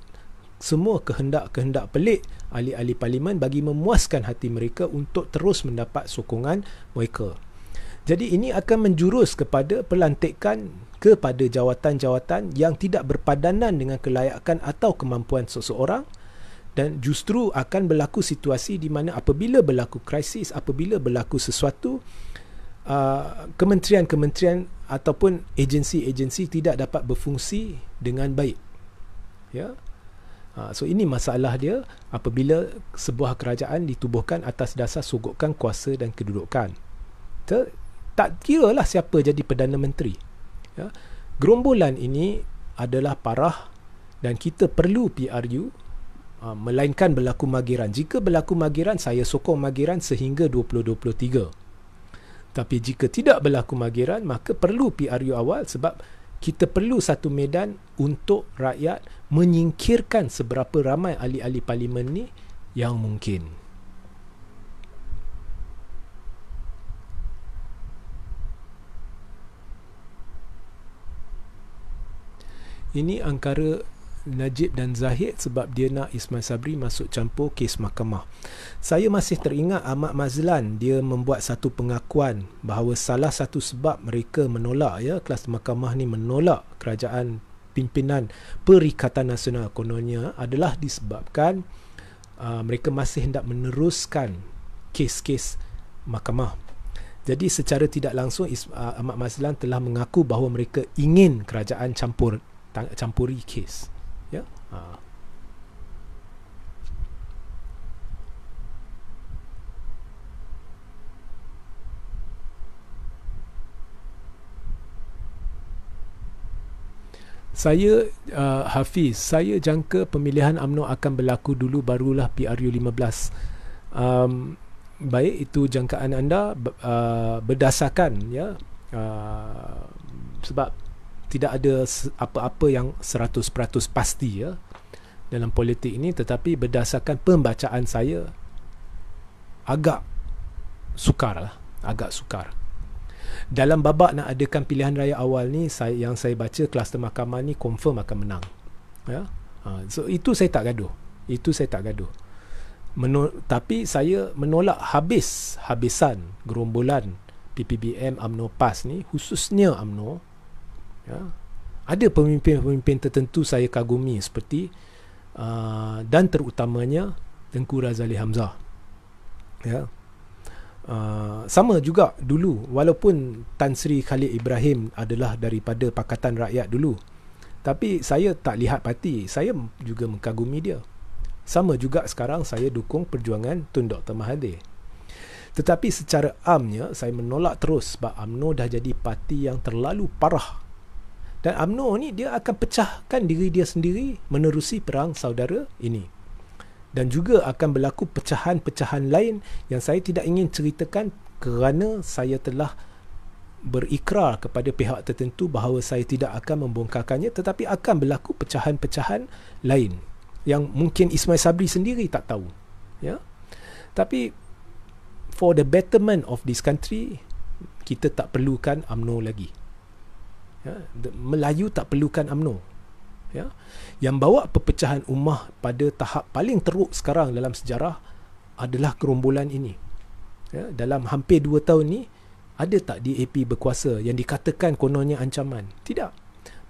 Speaker 1: semua kehendak-kehendak pelik ahli-ahli parlimen bagi memuaskan hati mereka untuk terus mendapat sokongan mereka. Jadi ini akan menjurus kepada pelantikan kepada jawatan-jawatan yang tidak berpadanan dengan kelayakan atau kemampuan seseorang dan justru akan berlaku situasi di mana apabila berlaku krisis, apabila berlaku sesuatu uh, kementerian-kementerian ataupun agensi-agensi tidak dapat berfungsi dengan baik. Ya. Ha, so ini masalah dia apabila sebuah kerajaan ditubuhkan atas dasar sogokan kuasa dan kedudukan. Tak kira lah siapa jadi Perdana Menteri. Ya, gerombolan ini adalah parah dan kita perlu PRU ha, melainkan berlaku magiran. Jika berlaku magiran, saya sokong magiran sehingga 2023. Tapi jika tidak berlaku magiran, maka perlu PRU awal sebab kita perlu satu medan untuk rakyat menyingkirkan seberapa ramai ahli-ahli parlimen ni yang mungkin ini angkara Najib dan Zahid sebab dia nak Ismail Sabri masuk campur kes mahkamah. Saya masih teringat Ahmad Mazlan dia membuat satu pengakuan bahawa salah satu sebab mereka menolak ya kelas mahkamah ni menolak kerajaan pimpinan Perikatan Nasional kononnya adalah disebabkan uh, mereka masih hendak meneruskan kes-kes mahkamah. Jadi secara tidak langsung uh, Ahmad Mazlan telah mengaku bahawa mereka ingin kerajaan campur campuri kes. Ha. Saya uh, Hafiz, saya jangka pemilihan amno akan berlaku dulu barulah PRU15. Um baik itu jangkaan anda uh, berdasarkan ya uh, sebab tidak ada apa-apa yang 100% pasti ya dalam politik ini tetapi berdasarkan pembacaan saya agak sukar lah agak sukar dalam babak nak adakan pilihan raya awal ni saya, yang saya baca kluster mahkamah ni confirm akan menang ya ha, so itu saya tak gaduh itu saya tak gaduh Menol- tapi saya menolak habis habisan gerombolan PPBM UMNO PAS ni khususnya UMNO ya ada pemimpin-pemimpin tertentu saya kagumi seperti uh, dan terutamanya Tengku Razali Hamzah ya yeah. Uh, sama juga dulu walaupun Tan Sri Khalid Ibrahim adalah daripada Pakatan Rakyat dulu tapi saya tak lihat parti saya juga mengagumi dia sama juga sekarang saya dukung perjuangan Tun Dr. Mahathir tetapi secara amnya saya menolak terus sebab AMNO dah jadi parti yang terlalu parah dan UMNO ni dia akan pecahkan diri dia sendiri menerusi perang saudara ini dan juga akan berlaku pecahan-pecahan lain yang saya tidak ingin ceritakan kerana saya telah berikrar kepada pihak tertentu bahawa saya tidak akan membongkarkannya tetapi akan berlaku pecahan-pecahan lain yang mungkin Ismail Sabri sendiri tak tahu ya tapi for the betterment of this country kita tak perlukan AMNO lagi ya Melayu tak perlukan UMNO ya yang bawa perpecahan ummah pada tahap paling teruk sekarang dalam sejarah adalah kerombolan ini ya dalam hampir dua tahun ini ada tak DAP berkuasa yang dikatakan kononnya ancaman tidak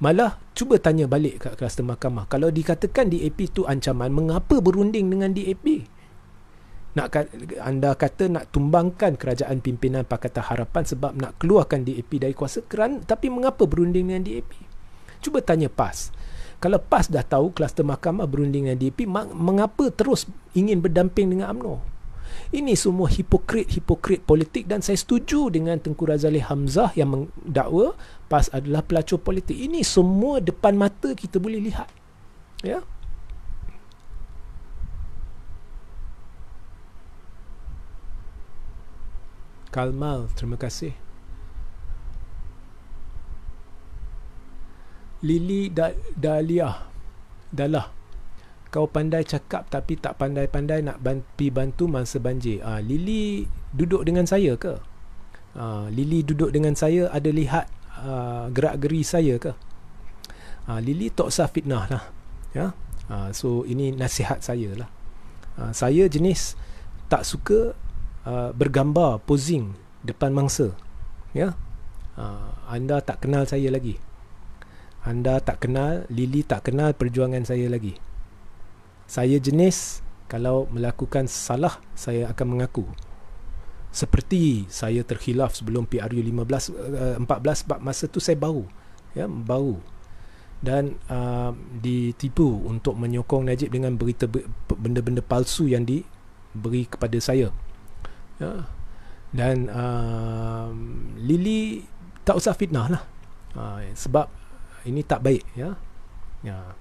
Speaker 1: malah cuba tanya balik kat kluster mahkamah kalau dikatakan DAP itu ancaman mengapa berunding dengan DAP nak anda kata nak tumbangkan kerajaan pimpinan Pakatan Harapan sebab nak keluarkan DAP dari kuasa keran, tapi mengapa berunding dengan DAP? Cuba tanya PAS. Kalau PAS dah tahu kluster mahkamah berunding dengan DAP, mengapa terus ingin berdamping dengan AMNO? Ini semua hipokrit-hipokrit politik dan saya setuju dengan Tengku Razali Hamzah yang mendakwa PAS adalah pelacur politik. Ini semua depan mata kita boleh lihat. Ya. Kalmal, terima kasih. Lili da- Dahlia Dahlah Kau pandai cakap tapi tak pandai-pandai Nak ban- pi bantu mangsa banjir ha, Lili duduk dengan saya ke? Ha, Lili duduk dengan saya Ada lihat ha, ah, gerak-geri saya ke? Ha, Lili tak usah fitnah lah ya? ha, So ini nasihat saya lah ha, Saya jenis tak suka Uh, bergambar posing depan mangsa ya uh, anda tak kenal saya lagi anda tak kenal Lily tak kenal perjuangan saya lagi saya jenis kalau melakukan salah saya akan mengaku seperti saya terhilaf sebelum PRU 15 uh, 14 masa tu saya bau ya bau dan uh, ditipu untuk menyokong Najib dengan berita benda-benda palsu yang diberi kepada saya ya. dan um, Lily tak usah fitnah lah uh, sebab ini tak baik ya ya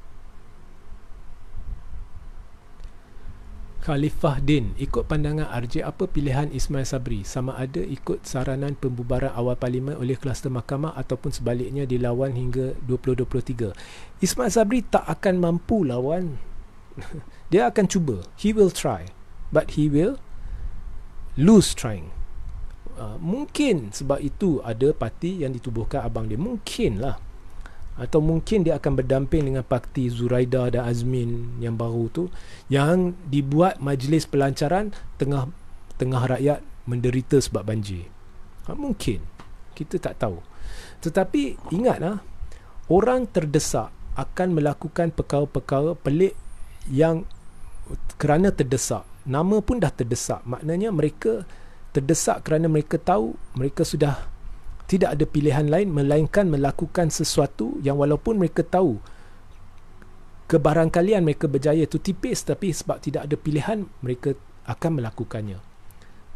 Speaker 1: Khalifah Din Ikut pandangan RJ apa pilihan Ismail Sabri Sama ada ikut saranan pembubaran awal parlimen oleh kluster mahkamah Ataupun sebaliknya dilawan hingga 2023 Ismail Sabri tak akan mampu lawan Dia akan cuba He will try But he will lose trying uh, mungkin sebab itu ada parti yang ditubuhkan abang dia mungkin lah atau mungkin dia akan berdamping dengan parti Zuraida dan Azmin yang baru tu yang dibuat majlis pelancaran tengah tengah rakyat menderita sebab banjir ha, mungkin kita tak tahu tetapi ingatlah orang terdesak akan melakukan perkara-perkara pelik yang kerana terdesak nama pun dah terdesak maknanya mereka terdesak kerana mereka tahu mereka sudah tidak ada pilihan lain melainkan melakukan sesuatu yang walaupun mereka tahu kebarangkalian mereka berjaya itu tipis tapi sebab tidak ada pilihan mereka akan melakukannya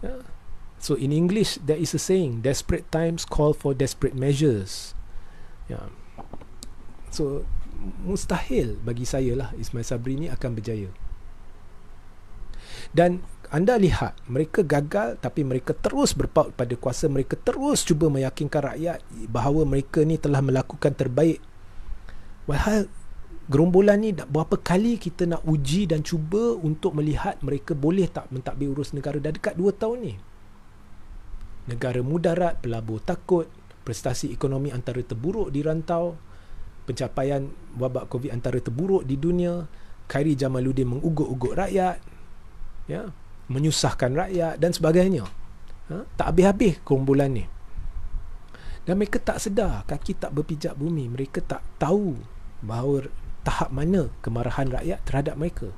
Speaker 1: ya. so in english there is a saying desperate times call for desperate measures yeah. so mustahil bagi saya lah Ismail Sabri ni akan berjaya dan anda lihat mereka gagal tapi mereka terus berpaut pada kuasa mereka terus cuba meyakinkan rakyat bahawa mereka ni telah melakukan terbaik walhal gerombolan ni berapa kali kita nak uji dan cuba untuk melihat mereka boleh tak mentadbir urus negara dah dekat 2 tahun ni negara mudarat pelabur takut prestasi ekonomi antara terburuk di rantau pencapaian wabak covid antara terburuk di dunia Khairi Jamaluddin mengugut-ugut rakyat ya menyusahkan rakyat dan sebagainya ha? tak habis-habis kumpulan ni dan mereka tak sedar kaki tak berpijak bumi mereka tak tahu bahawa tahap mana kemarahan rakyat terhadap mereka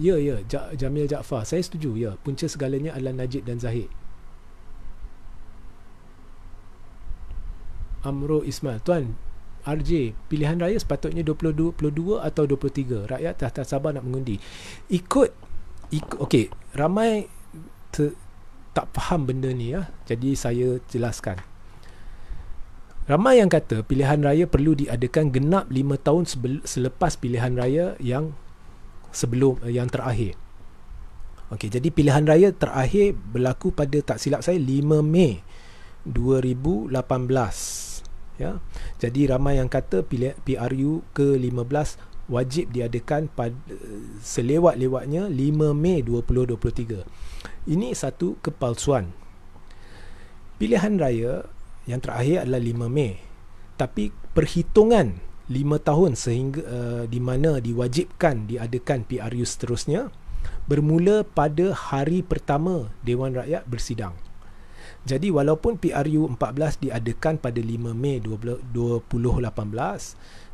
Speaker 1: Ya, ya, ja- Jamil Jaafar. Saya setuju, ya. Punca segalanya adalah Najib dan Zahid. Amro Ismail. Tuan, RJ pilihan raya sepatutnya 22, 22 atau 23 rakyat telah tak sabar nak mengundi ikut, ikut okey ramai ter, tak faham benda ni ya jadi saya jelaskan ramai yang kata pilihan raya perlu diadakan genap 5 tahun sebel, selepas pilihan raya yang sebelum eh, yang terakhir okey jadi pilihan raya terakhir berlaku pada tak silap saya 5 Mei 2018 ya jadi ramai yang kata PRU ke-15 wajib diadakan pada selewat-lewatnya 5 Mei 2023 ini satu kepalsuan pilihan raya yang terakhir adalah 5 Mei tapi perhitungan 5 tahun sehingga uh, di mana diwajibkan diadakan PRU seterusnya bermula pada hari pertama Dewan Rakyat bersidang jadi walaupun PRU 14 diadakan pada 5 Mei 2018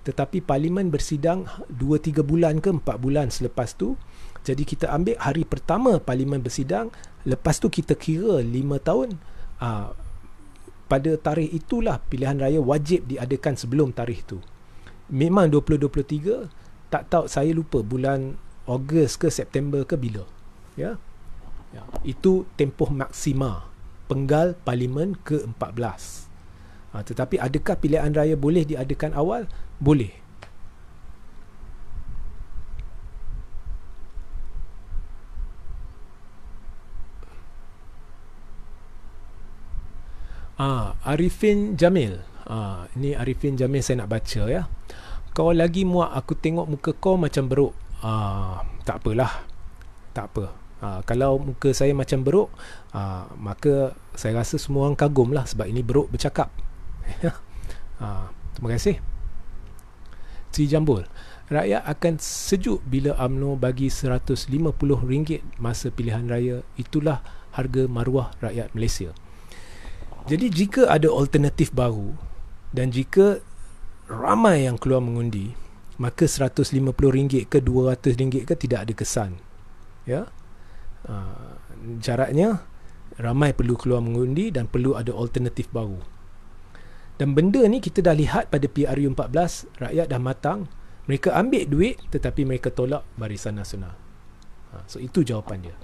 Speaker 1: tetapi parlimen bersidang 2-3 bulan ke 4 bulan selepas tu jadi kita ambil hari pertama parlimen bersidang lepas tu kita kira 5 tahun aa, ah, pada tarikh itulah pilihan raya wajib diadakan sebelum tarikh tu memang 2023 tak tahu saya lupa bulan Ogos ke September ke bila ya, ya. itu tempoh maksima penggal parlimen ke-14. Ha, tetapi adakah pilihan raya boleh diadakan awal? Boleh. ha, Arifin Jamil. ha, ini Arifin Jamil saya nak baca ya. Kau lagi muak aku tengok muka kau macam beruk. Ah, ha, tak apalah. Tak apa. Ha, kalau muka saya macam beruk, Ha, maka saya rasa semua orang kagum lah sebab ini bro bercakap. ha, terima kasih. Si Jambul. Rakyat akan sejuk bila UMNO bagi RM150 masa pilihan raya. Itulah harga maruah rakyat Malaysia. Jadi jika ada alternatif baru dan jika ramai yang keluar mengundi, maka RM150 ke RM200 ke tidak ada kesan. Ya. Ah, jaraknya ramai perlu keluar mengundi dan perlu ada alternatif baru. Dan benda ni kita dah lihat pada PRU14, rakyat dah matang, mereka ambil duit tetapi mereka tolak Barisan Nasional. Ha, so itu jawapan dia.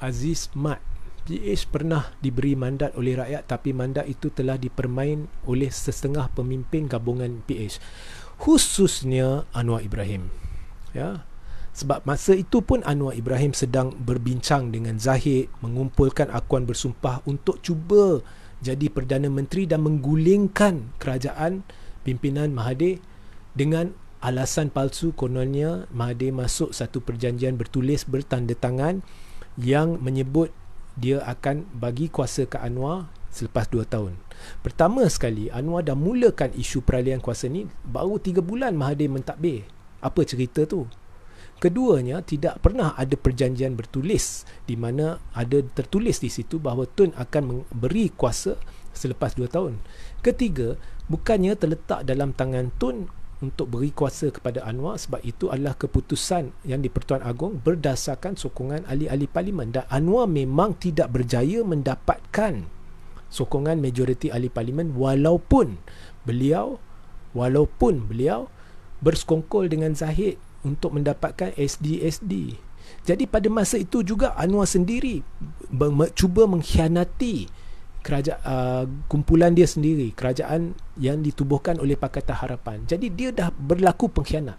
Speaker 1: Aziz Mat PH pernah diberi mandat oleh rakyat tapi mandat itu telah dipermain oleh sesetengah pemimpin gabungan PH khususnya Anwar Ibrahim ya sebab masa itu pun Anwar Ibrahim sedang berbincang dengan Zahid mengumpulkan akuan bersumpah untuk cuba jadi Perdana Menteri dan menggulingkan kerajaan pimpinan Mahathir dengan alasan palsu kononnya Mahathir masuk satu perjanjian bertulis bertanda tangan yang menyebut dia akan bagi kuasa ke Anwar selepas 2 tahun. Pertama sekali Anwar dah mulakan isu peralihan kuasa ni baru 3 bulan Mahathir mentadbir. Apa cerita tu? Keduanya tidak pernah ada perjanjian bertulis di mana ada tertulis di situ bahawa Tun akan memberi kuasa selepas dua tahun. Ketiga, bukannya terletak dalam tangan Tun untuk beri kuasa kepada Anwar sebab itu adalah keputusan yang di-Pertuan Agong berdasarkan sokongan ahli-ahli parlimen dan Anwar memang tidak berjaya mendapatkan sokongan majoriti ahli parlimen walaupun beliau walaupun beliau bersekongkol dengan Zahid untuk mendapatkan SDSD. Jadi pada masa itu juga Anwar sendiri cuba mengkhianati kerajaan uh, kumpulan dia sendiri, kerajaan yang ditubuhkan oleh Pakatan Harapan. Jadi dia dah berlaku pengkhianat.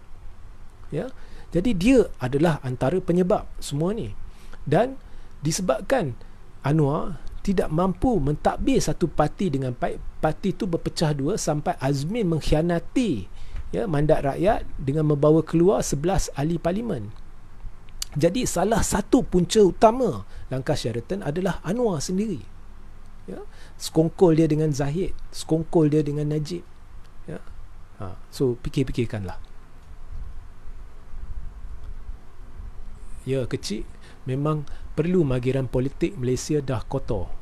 Speaker 1: Ya. Jadi dia adalah antara penyebab semua ni. Dan disebabkan Anwar tidak mampu mentadbir satu parti dengan baik, parti itu berpecah dua sampai Azmin mengkhianati ya mandat rakyat dengan membawa keluar 11 ahli parlimen jadi salah satu punca utama langkah Sheraton adalah Anwar sendiri ya sekongkol dia dengan Zahid sekongkol dia dengan Najib ya ha, so fikir-fikirkanlah ya kecil memang perlu magiran politik Malaysia dah kotor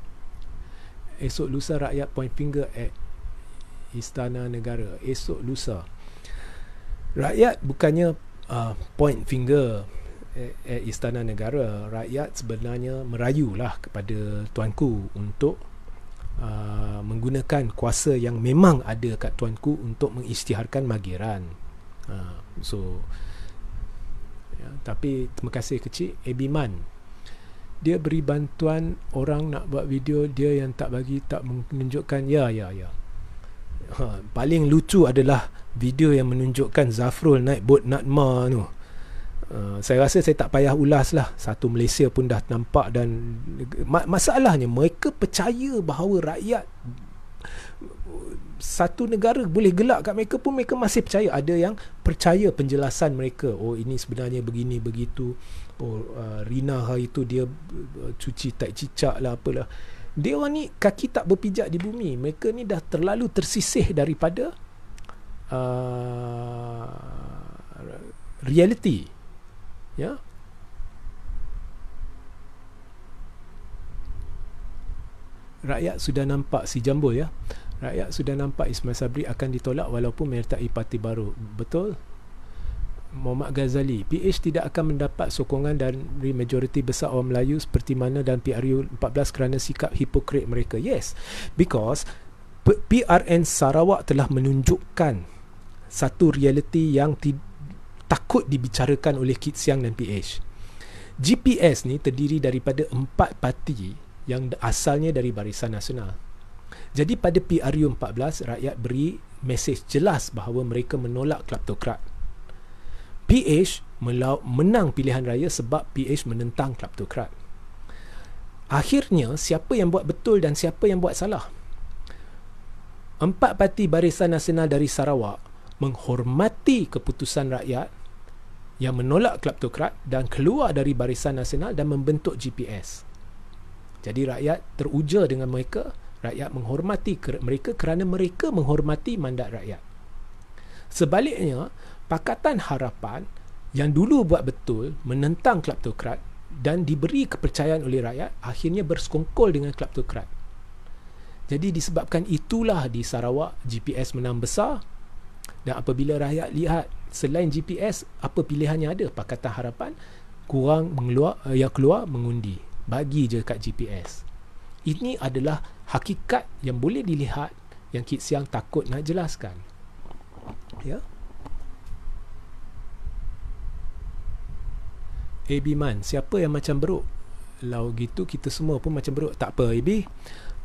Speaker 1: esok lusa rakyat point finger at istana negara esok lusa rakyat bukannya uh, point finger at eh, eh, istana negara rakyat sebenarnya merayu lah kepada tuanku untuk uh, menggunakan kuasa yang memang ada kat tuanku untuk mengisytiharkan magiran uh, so ya, tapi terima kasih kecil Ebiman dia beri bantuan orang nak buat video dia yang tak bagi tak menunjukkan ya ya ya ha, paling lucu adalah video yang menunjukkan Zafrul naik bot Natma tu. Uh, saya rasa saya tak payah ulas lah. Satu Malaysia pun dah nampak dan masalahnya mereka percaya bahawa rakyat satu negara boleh gelak kat mereka pun mereka masih percaya ada yang percaya penjelasan mereka oh ini sebenarnya begini begitu oh uh, Rina hari tu dia uh, cuci tak cicak lah apalah uh, dewa ni kaki tak berpijak di bumi mereka ni dah terlalu tersisih daripada uh, reality ya rakyat sudah nampak si jambul ya rakyat sudah nampak Ismail Sabri akan ditolak walaupun menyertai parti baru betul Muhammad Ghazali. PH tidak akan mendapat sokongan dari majoriti besar orang Melayu seperti mana dan PRU 14 kerana sikap hipokrit mereka. Yes, because PRN Sarawak telah menunjukkan satu realiti yang takut dibicarakan oleh Kit Siang dan PH. GPS ni terdiri daripada empat parti yang asalnya dari Barisan Nasional. Jadi pada PRU 14, rakyat beri mesej jelas bahawa mereka menolak kleptokrat. PH melau- menang pilihan raya sebab PH menentang kleptokrat. Akhirnya, siapa yang buat betul dan siapa yang buat salah? Empat parti Barisan Nasional dari Sarawak menghormati keputusan rakyat yang menolak kleptokrat dan keluar dari Barisan Nasional dan membentuk GPS. Jadi rakyat teruja dengan mereka, rakyat menghormati mereka kerana mereka menghormati mandat rakyat. Sebaliknya, Pakatan Harapan yang dulu buat betul menentang kleptokrat dan diberi kepercayaan oleh rakyat akhirnya bersekongkol dengan kleptokrat. Jadi disebabkan itulah di Sarawak GPS menang besar dan apabila rakyat lihat selain GPS apa pilihannya ada Pakatan Harapan kurang mengeluar eh, yang keluar mengundi bagi je kat GPS. Ini adalah hakikat yang boleh dilihat yang Kit Siang takut nak jelaskan ya AB Man siapa yang macam beruk lau gitu kita semua pun macam beruk tak apa AB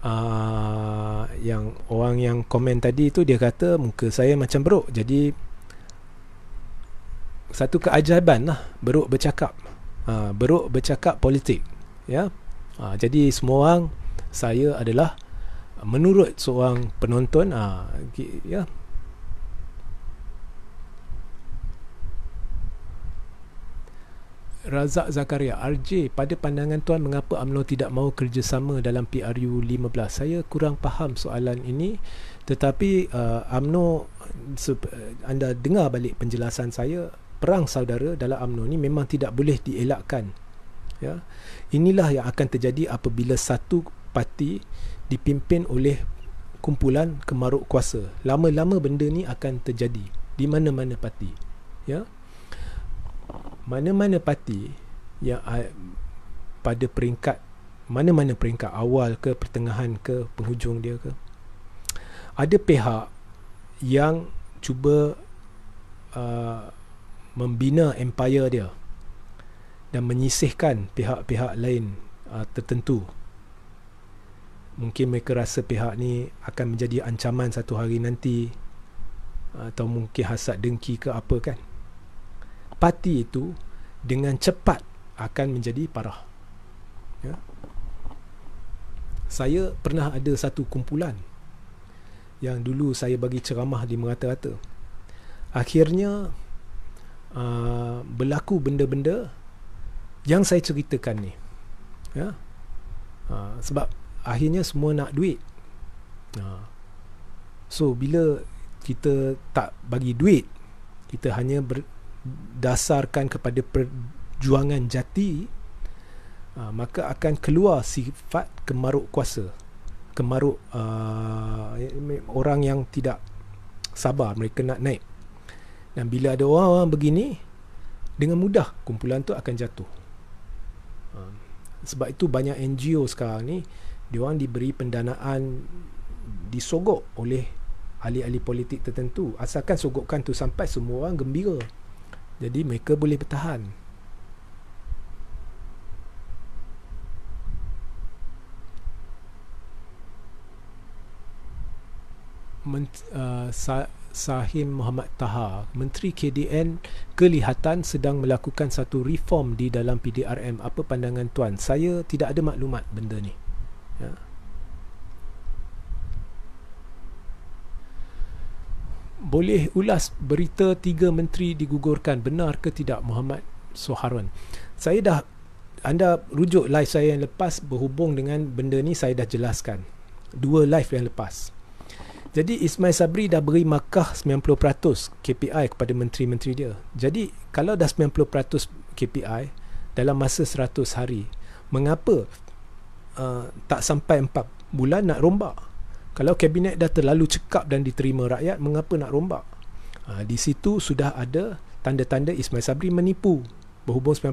Speaker 1: uh, ah, yang orang yang komen tadi tu dia kata muka saya macam beruk jadi satu keajaiban lah beruk bercakap uh, beruk bercakap politik ya uh, jadi semua orang saya adalah menurut seorang penonton uh, ya Razak Zakaria RJ pada pandangan tuan mengapa AMNO tidak mahu kerjasama dalam PRU 15 saya kurang faham soalan ini tetapi uh, AMNO uh, anda dengar balik penjelasan saya perang saudara dalam AMNO ni memang tidak boleh dielakkan ya inilah yang akan terjadi apabila satu parti dipimpin oleh kumpulan kemaruk kuasa lama-lama benda ni akan terjadi di mana-mana parti ya yeah mana-mana parti yang pada peringkat mana-mana peringkat awal ke pertengahan ke penghujung dia ke ada pihak yang cuba uh, membina empire dia dan menyisihkan pihak-pihak lain uh, tertentu mungkin mereka rasa pihak ni akan menjadi ancaman satu hari nanti atau mungkin hasad dengki ke apa kan Pati itu dengan cepat akan menjadi parah. Ya. Saya pernah ada satu kumpulan yang dulu saya bagi ceramah di merata-rata. Akhirnya uh, berlaku benda-benda yang saya ceritakan ni. Ya. Uh, sebab akhirnya semua nak duit. Uh, so bila kita tak bagi duit, kita hanya ber, dasarkan kepada perjuangan jati uh, maka akan keluar sifat kemaruk kuasa kemaruk uh, orang yang tidak sabar mereka nak naik dan bila ada orang-orang begini dengan mudah kumpulan tu akan jatuh ah, sebab itu banyak NGO sekarang ni orang diberi pendanaan disogok oleh ahli-ahli politik tertentu asalkan sogokkan tu sampai semua orang gembira jadi mereka boleh bertahan Men, uh, Sa- Sahim Muhammad Taha Menteri KDN kelihatan sedang melakukan satu reform di dalam PDRM apa pandangan tuan saya tidak ada maklumat benda ni ya yeah. boleh ulas berita tiga menteri digugurkan benar ke tidak Muhammad Soharun saya dah anda rujuk live saya yang lepas berhubung dengan benda ni saya dah jelaskan dua live yang lepas jadi Ismail Sabri dah beri markah 90% KPI kepada menteri-menteri dia jadi kalau dah 90% KPI dalam masa 100 hari mengapa uh, tak sampai 4 bulan nak rombak kalau kabinet dah terlalu cekap dan diterima rakyat mengapa nak rombak ha, di situ sudah ada tanda-tanda Ismail Sabri menipu berhubung 90%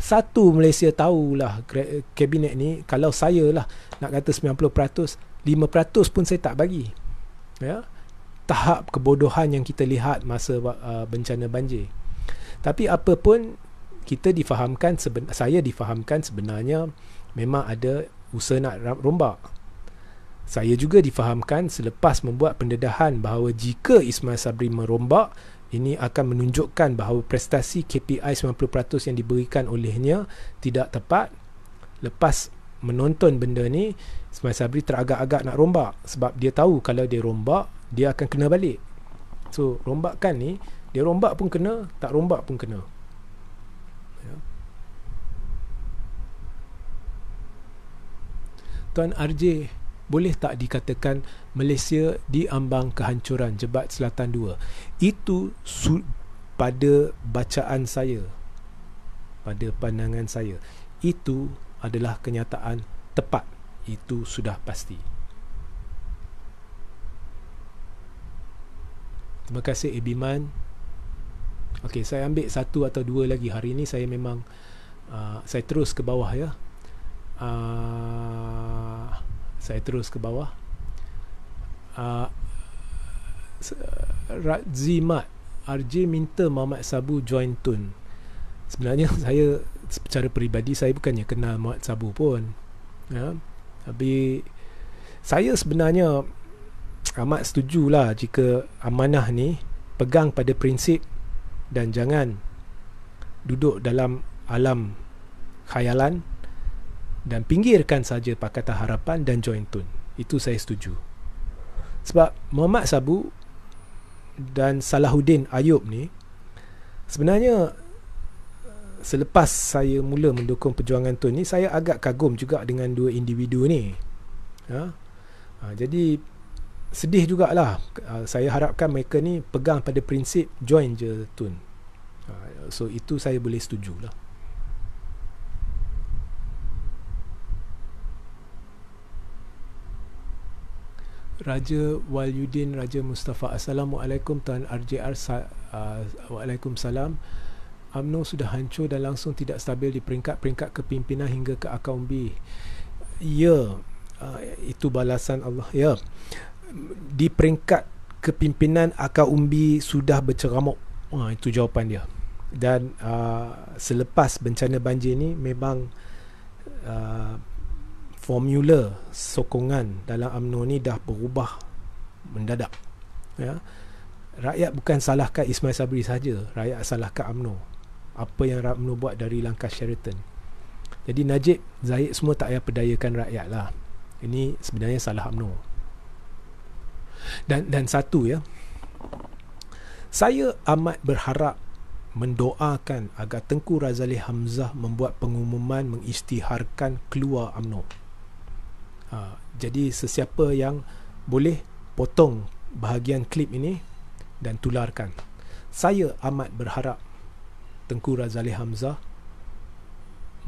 Speaker 1: satu Malaysia tahulah kabinet ni kalau saya lah nak kata 90% 5% pun saya tak bagi ya tahap kebodohan yang kita lihat masa uh, bencana banjir tapi apa pun kita difahamkan saya difahamkan sebenarnya memang ada usaha nak rombak saya juga difahamkan selepas membuat pendedahan bahawa jika Ismail Sabri merombak, ini akan menunjukkan bahawa prestasi KPI 90% yang diberikan olehnya tidak tepat. Lepas menonton benda ni, Ismail Sabri teragak-agak nak rombak sebab dia tahu kalau dia rombak, dia akan kena balik. So, rombakkan ni, dia rombak pun kena, tak rombak pun kena. Ya. Tuan RJ boleh tak dikatakan Malaysia diambang kehancuran Jebat Selatan 2 itu pada bacaan saya pada pandangan saya itu adalah kenyataan tepat itu sudah pasti Terima kasih Ebiman Okey, saya ambil satu atau dua lagi Hari ini saya memang uh, Saya terus ke bawah ya uh, saya terus ke bawah uh, ah, Radzimat RJ minta Muhammad Sabu join Tun sebenarnya saya secara peribadi saya bukannya kenal Muhammad Sabu pun ya. tapi saya sebenarnya amat setuju lah jika amanah ni pegang pada prinsip dan jangan duduk dalam alam khayalan dan pinggirkan saja Pakatan Harapan dan Joint tun. Itu saya setuju. Sebab Muhammad Sabu dan Salahuddin Ayub ni sebenarnya eh, selepas saya mula mendukung perjuangan Tun ni saya agak kagum juga dengan dua individu ni. Ha? ha jadi sedih jugalah ha, saya harapkan mereka ni pegang pada prinsip join je Tun. Ha, so itu saya boleh setuju lah. Raja Waliuddin Raja Mustafa Assalamualaikum Tuan RJR Sa- uh, Waalaikumsalam UMNO sudah hancur dan langsung tidak stabil di peringkat-peringkat kepimpinan hingga ke akaun B ya uh, itu balasan Allah ya di peringkat kepimpinan akaun umbi sudah berceramuk uh, itu jawapan dia dan uh, selepas bencana banjir ni memang uh, formula sokongan dalam UMNO ni dah berubah mendadak ya rakyat bukan salahkan Ismail Sabri saja rakyat salahkan UMNO apa yang UMNO buat dari langkah Sheraton jadi Najib Zahid semua tak payah pedayakan rakyat lah ini sebenarnya salah UMNO dan dan satu ya saya amat berharap mendoakan agar Tengku Razali Hamzah membuat pengumuman mengisytiharkan keluar UMNO Ha, jadi sesiapa yang boleh potong bahagian klip ini dan tularkan. Saya amat berharap Tengku Razali Hamzah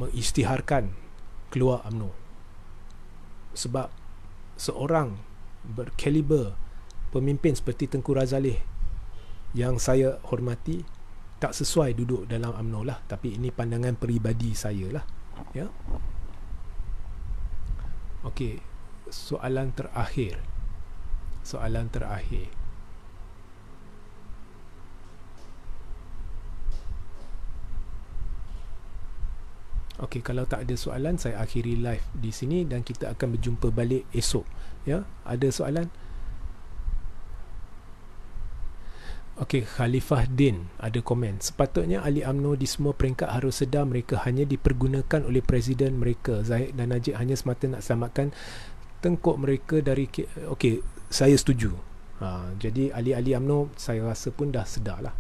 Speaker 1: mengisytiharkan keluar UMNO. Sebab seorang berkaliber pemimpin seperti Tengku Razali yang saya hormati tak sesuai duduk dalam UMNO lah tapi ini pandangan peribadi saya lah ya yeah? Okey, soalan terakhir. Soalan terakhir. Okey, kalau tak ada soalan, saya akhiri live di sini dan kita akan berjumpa balik esok. Ya, ada soalan? Okey, Khalifah Din ada komen. Sepatutnya Ali Amno di semua peringkat harus sedar mereka hanya dipergunakan oleh presiden mereka. Zahid dan Najib hanya semata nak selamatkan tengkuk mereka dari... Okey, saya setuju. Ha, jadi Ali Ali Amno saya rasa pun dah sedar lah.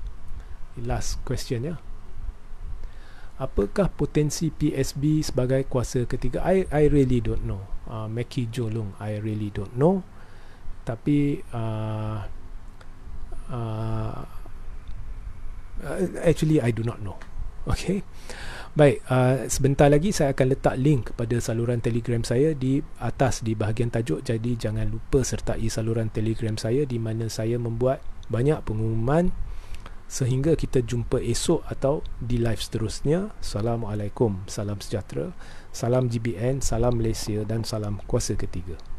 Speaker 1: Last question ya. Apakah potensi PSB sebagai kuasa ketiga? I, I really don't know. Uh, Mackie Jolung, I really don't know. Tapi... Uh, Uh, uh, actually I do not know okay baik uh, sebentar lagi saya akan letak link kepada saluran telegram saya di atas di bahagian tajuk jadi jangan lupa sertai saluran telegram saya di mana saya membuat banyak pengumuman sehingga kita jumpa esok atau di live seterusnya assalamualaikum salam sejahtera salam GBN salam Malaysia dan salam kuasa ketiga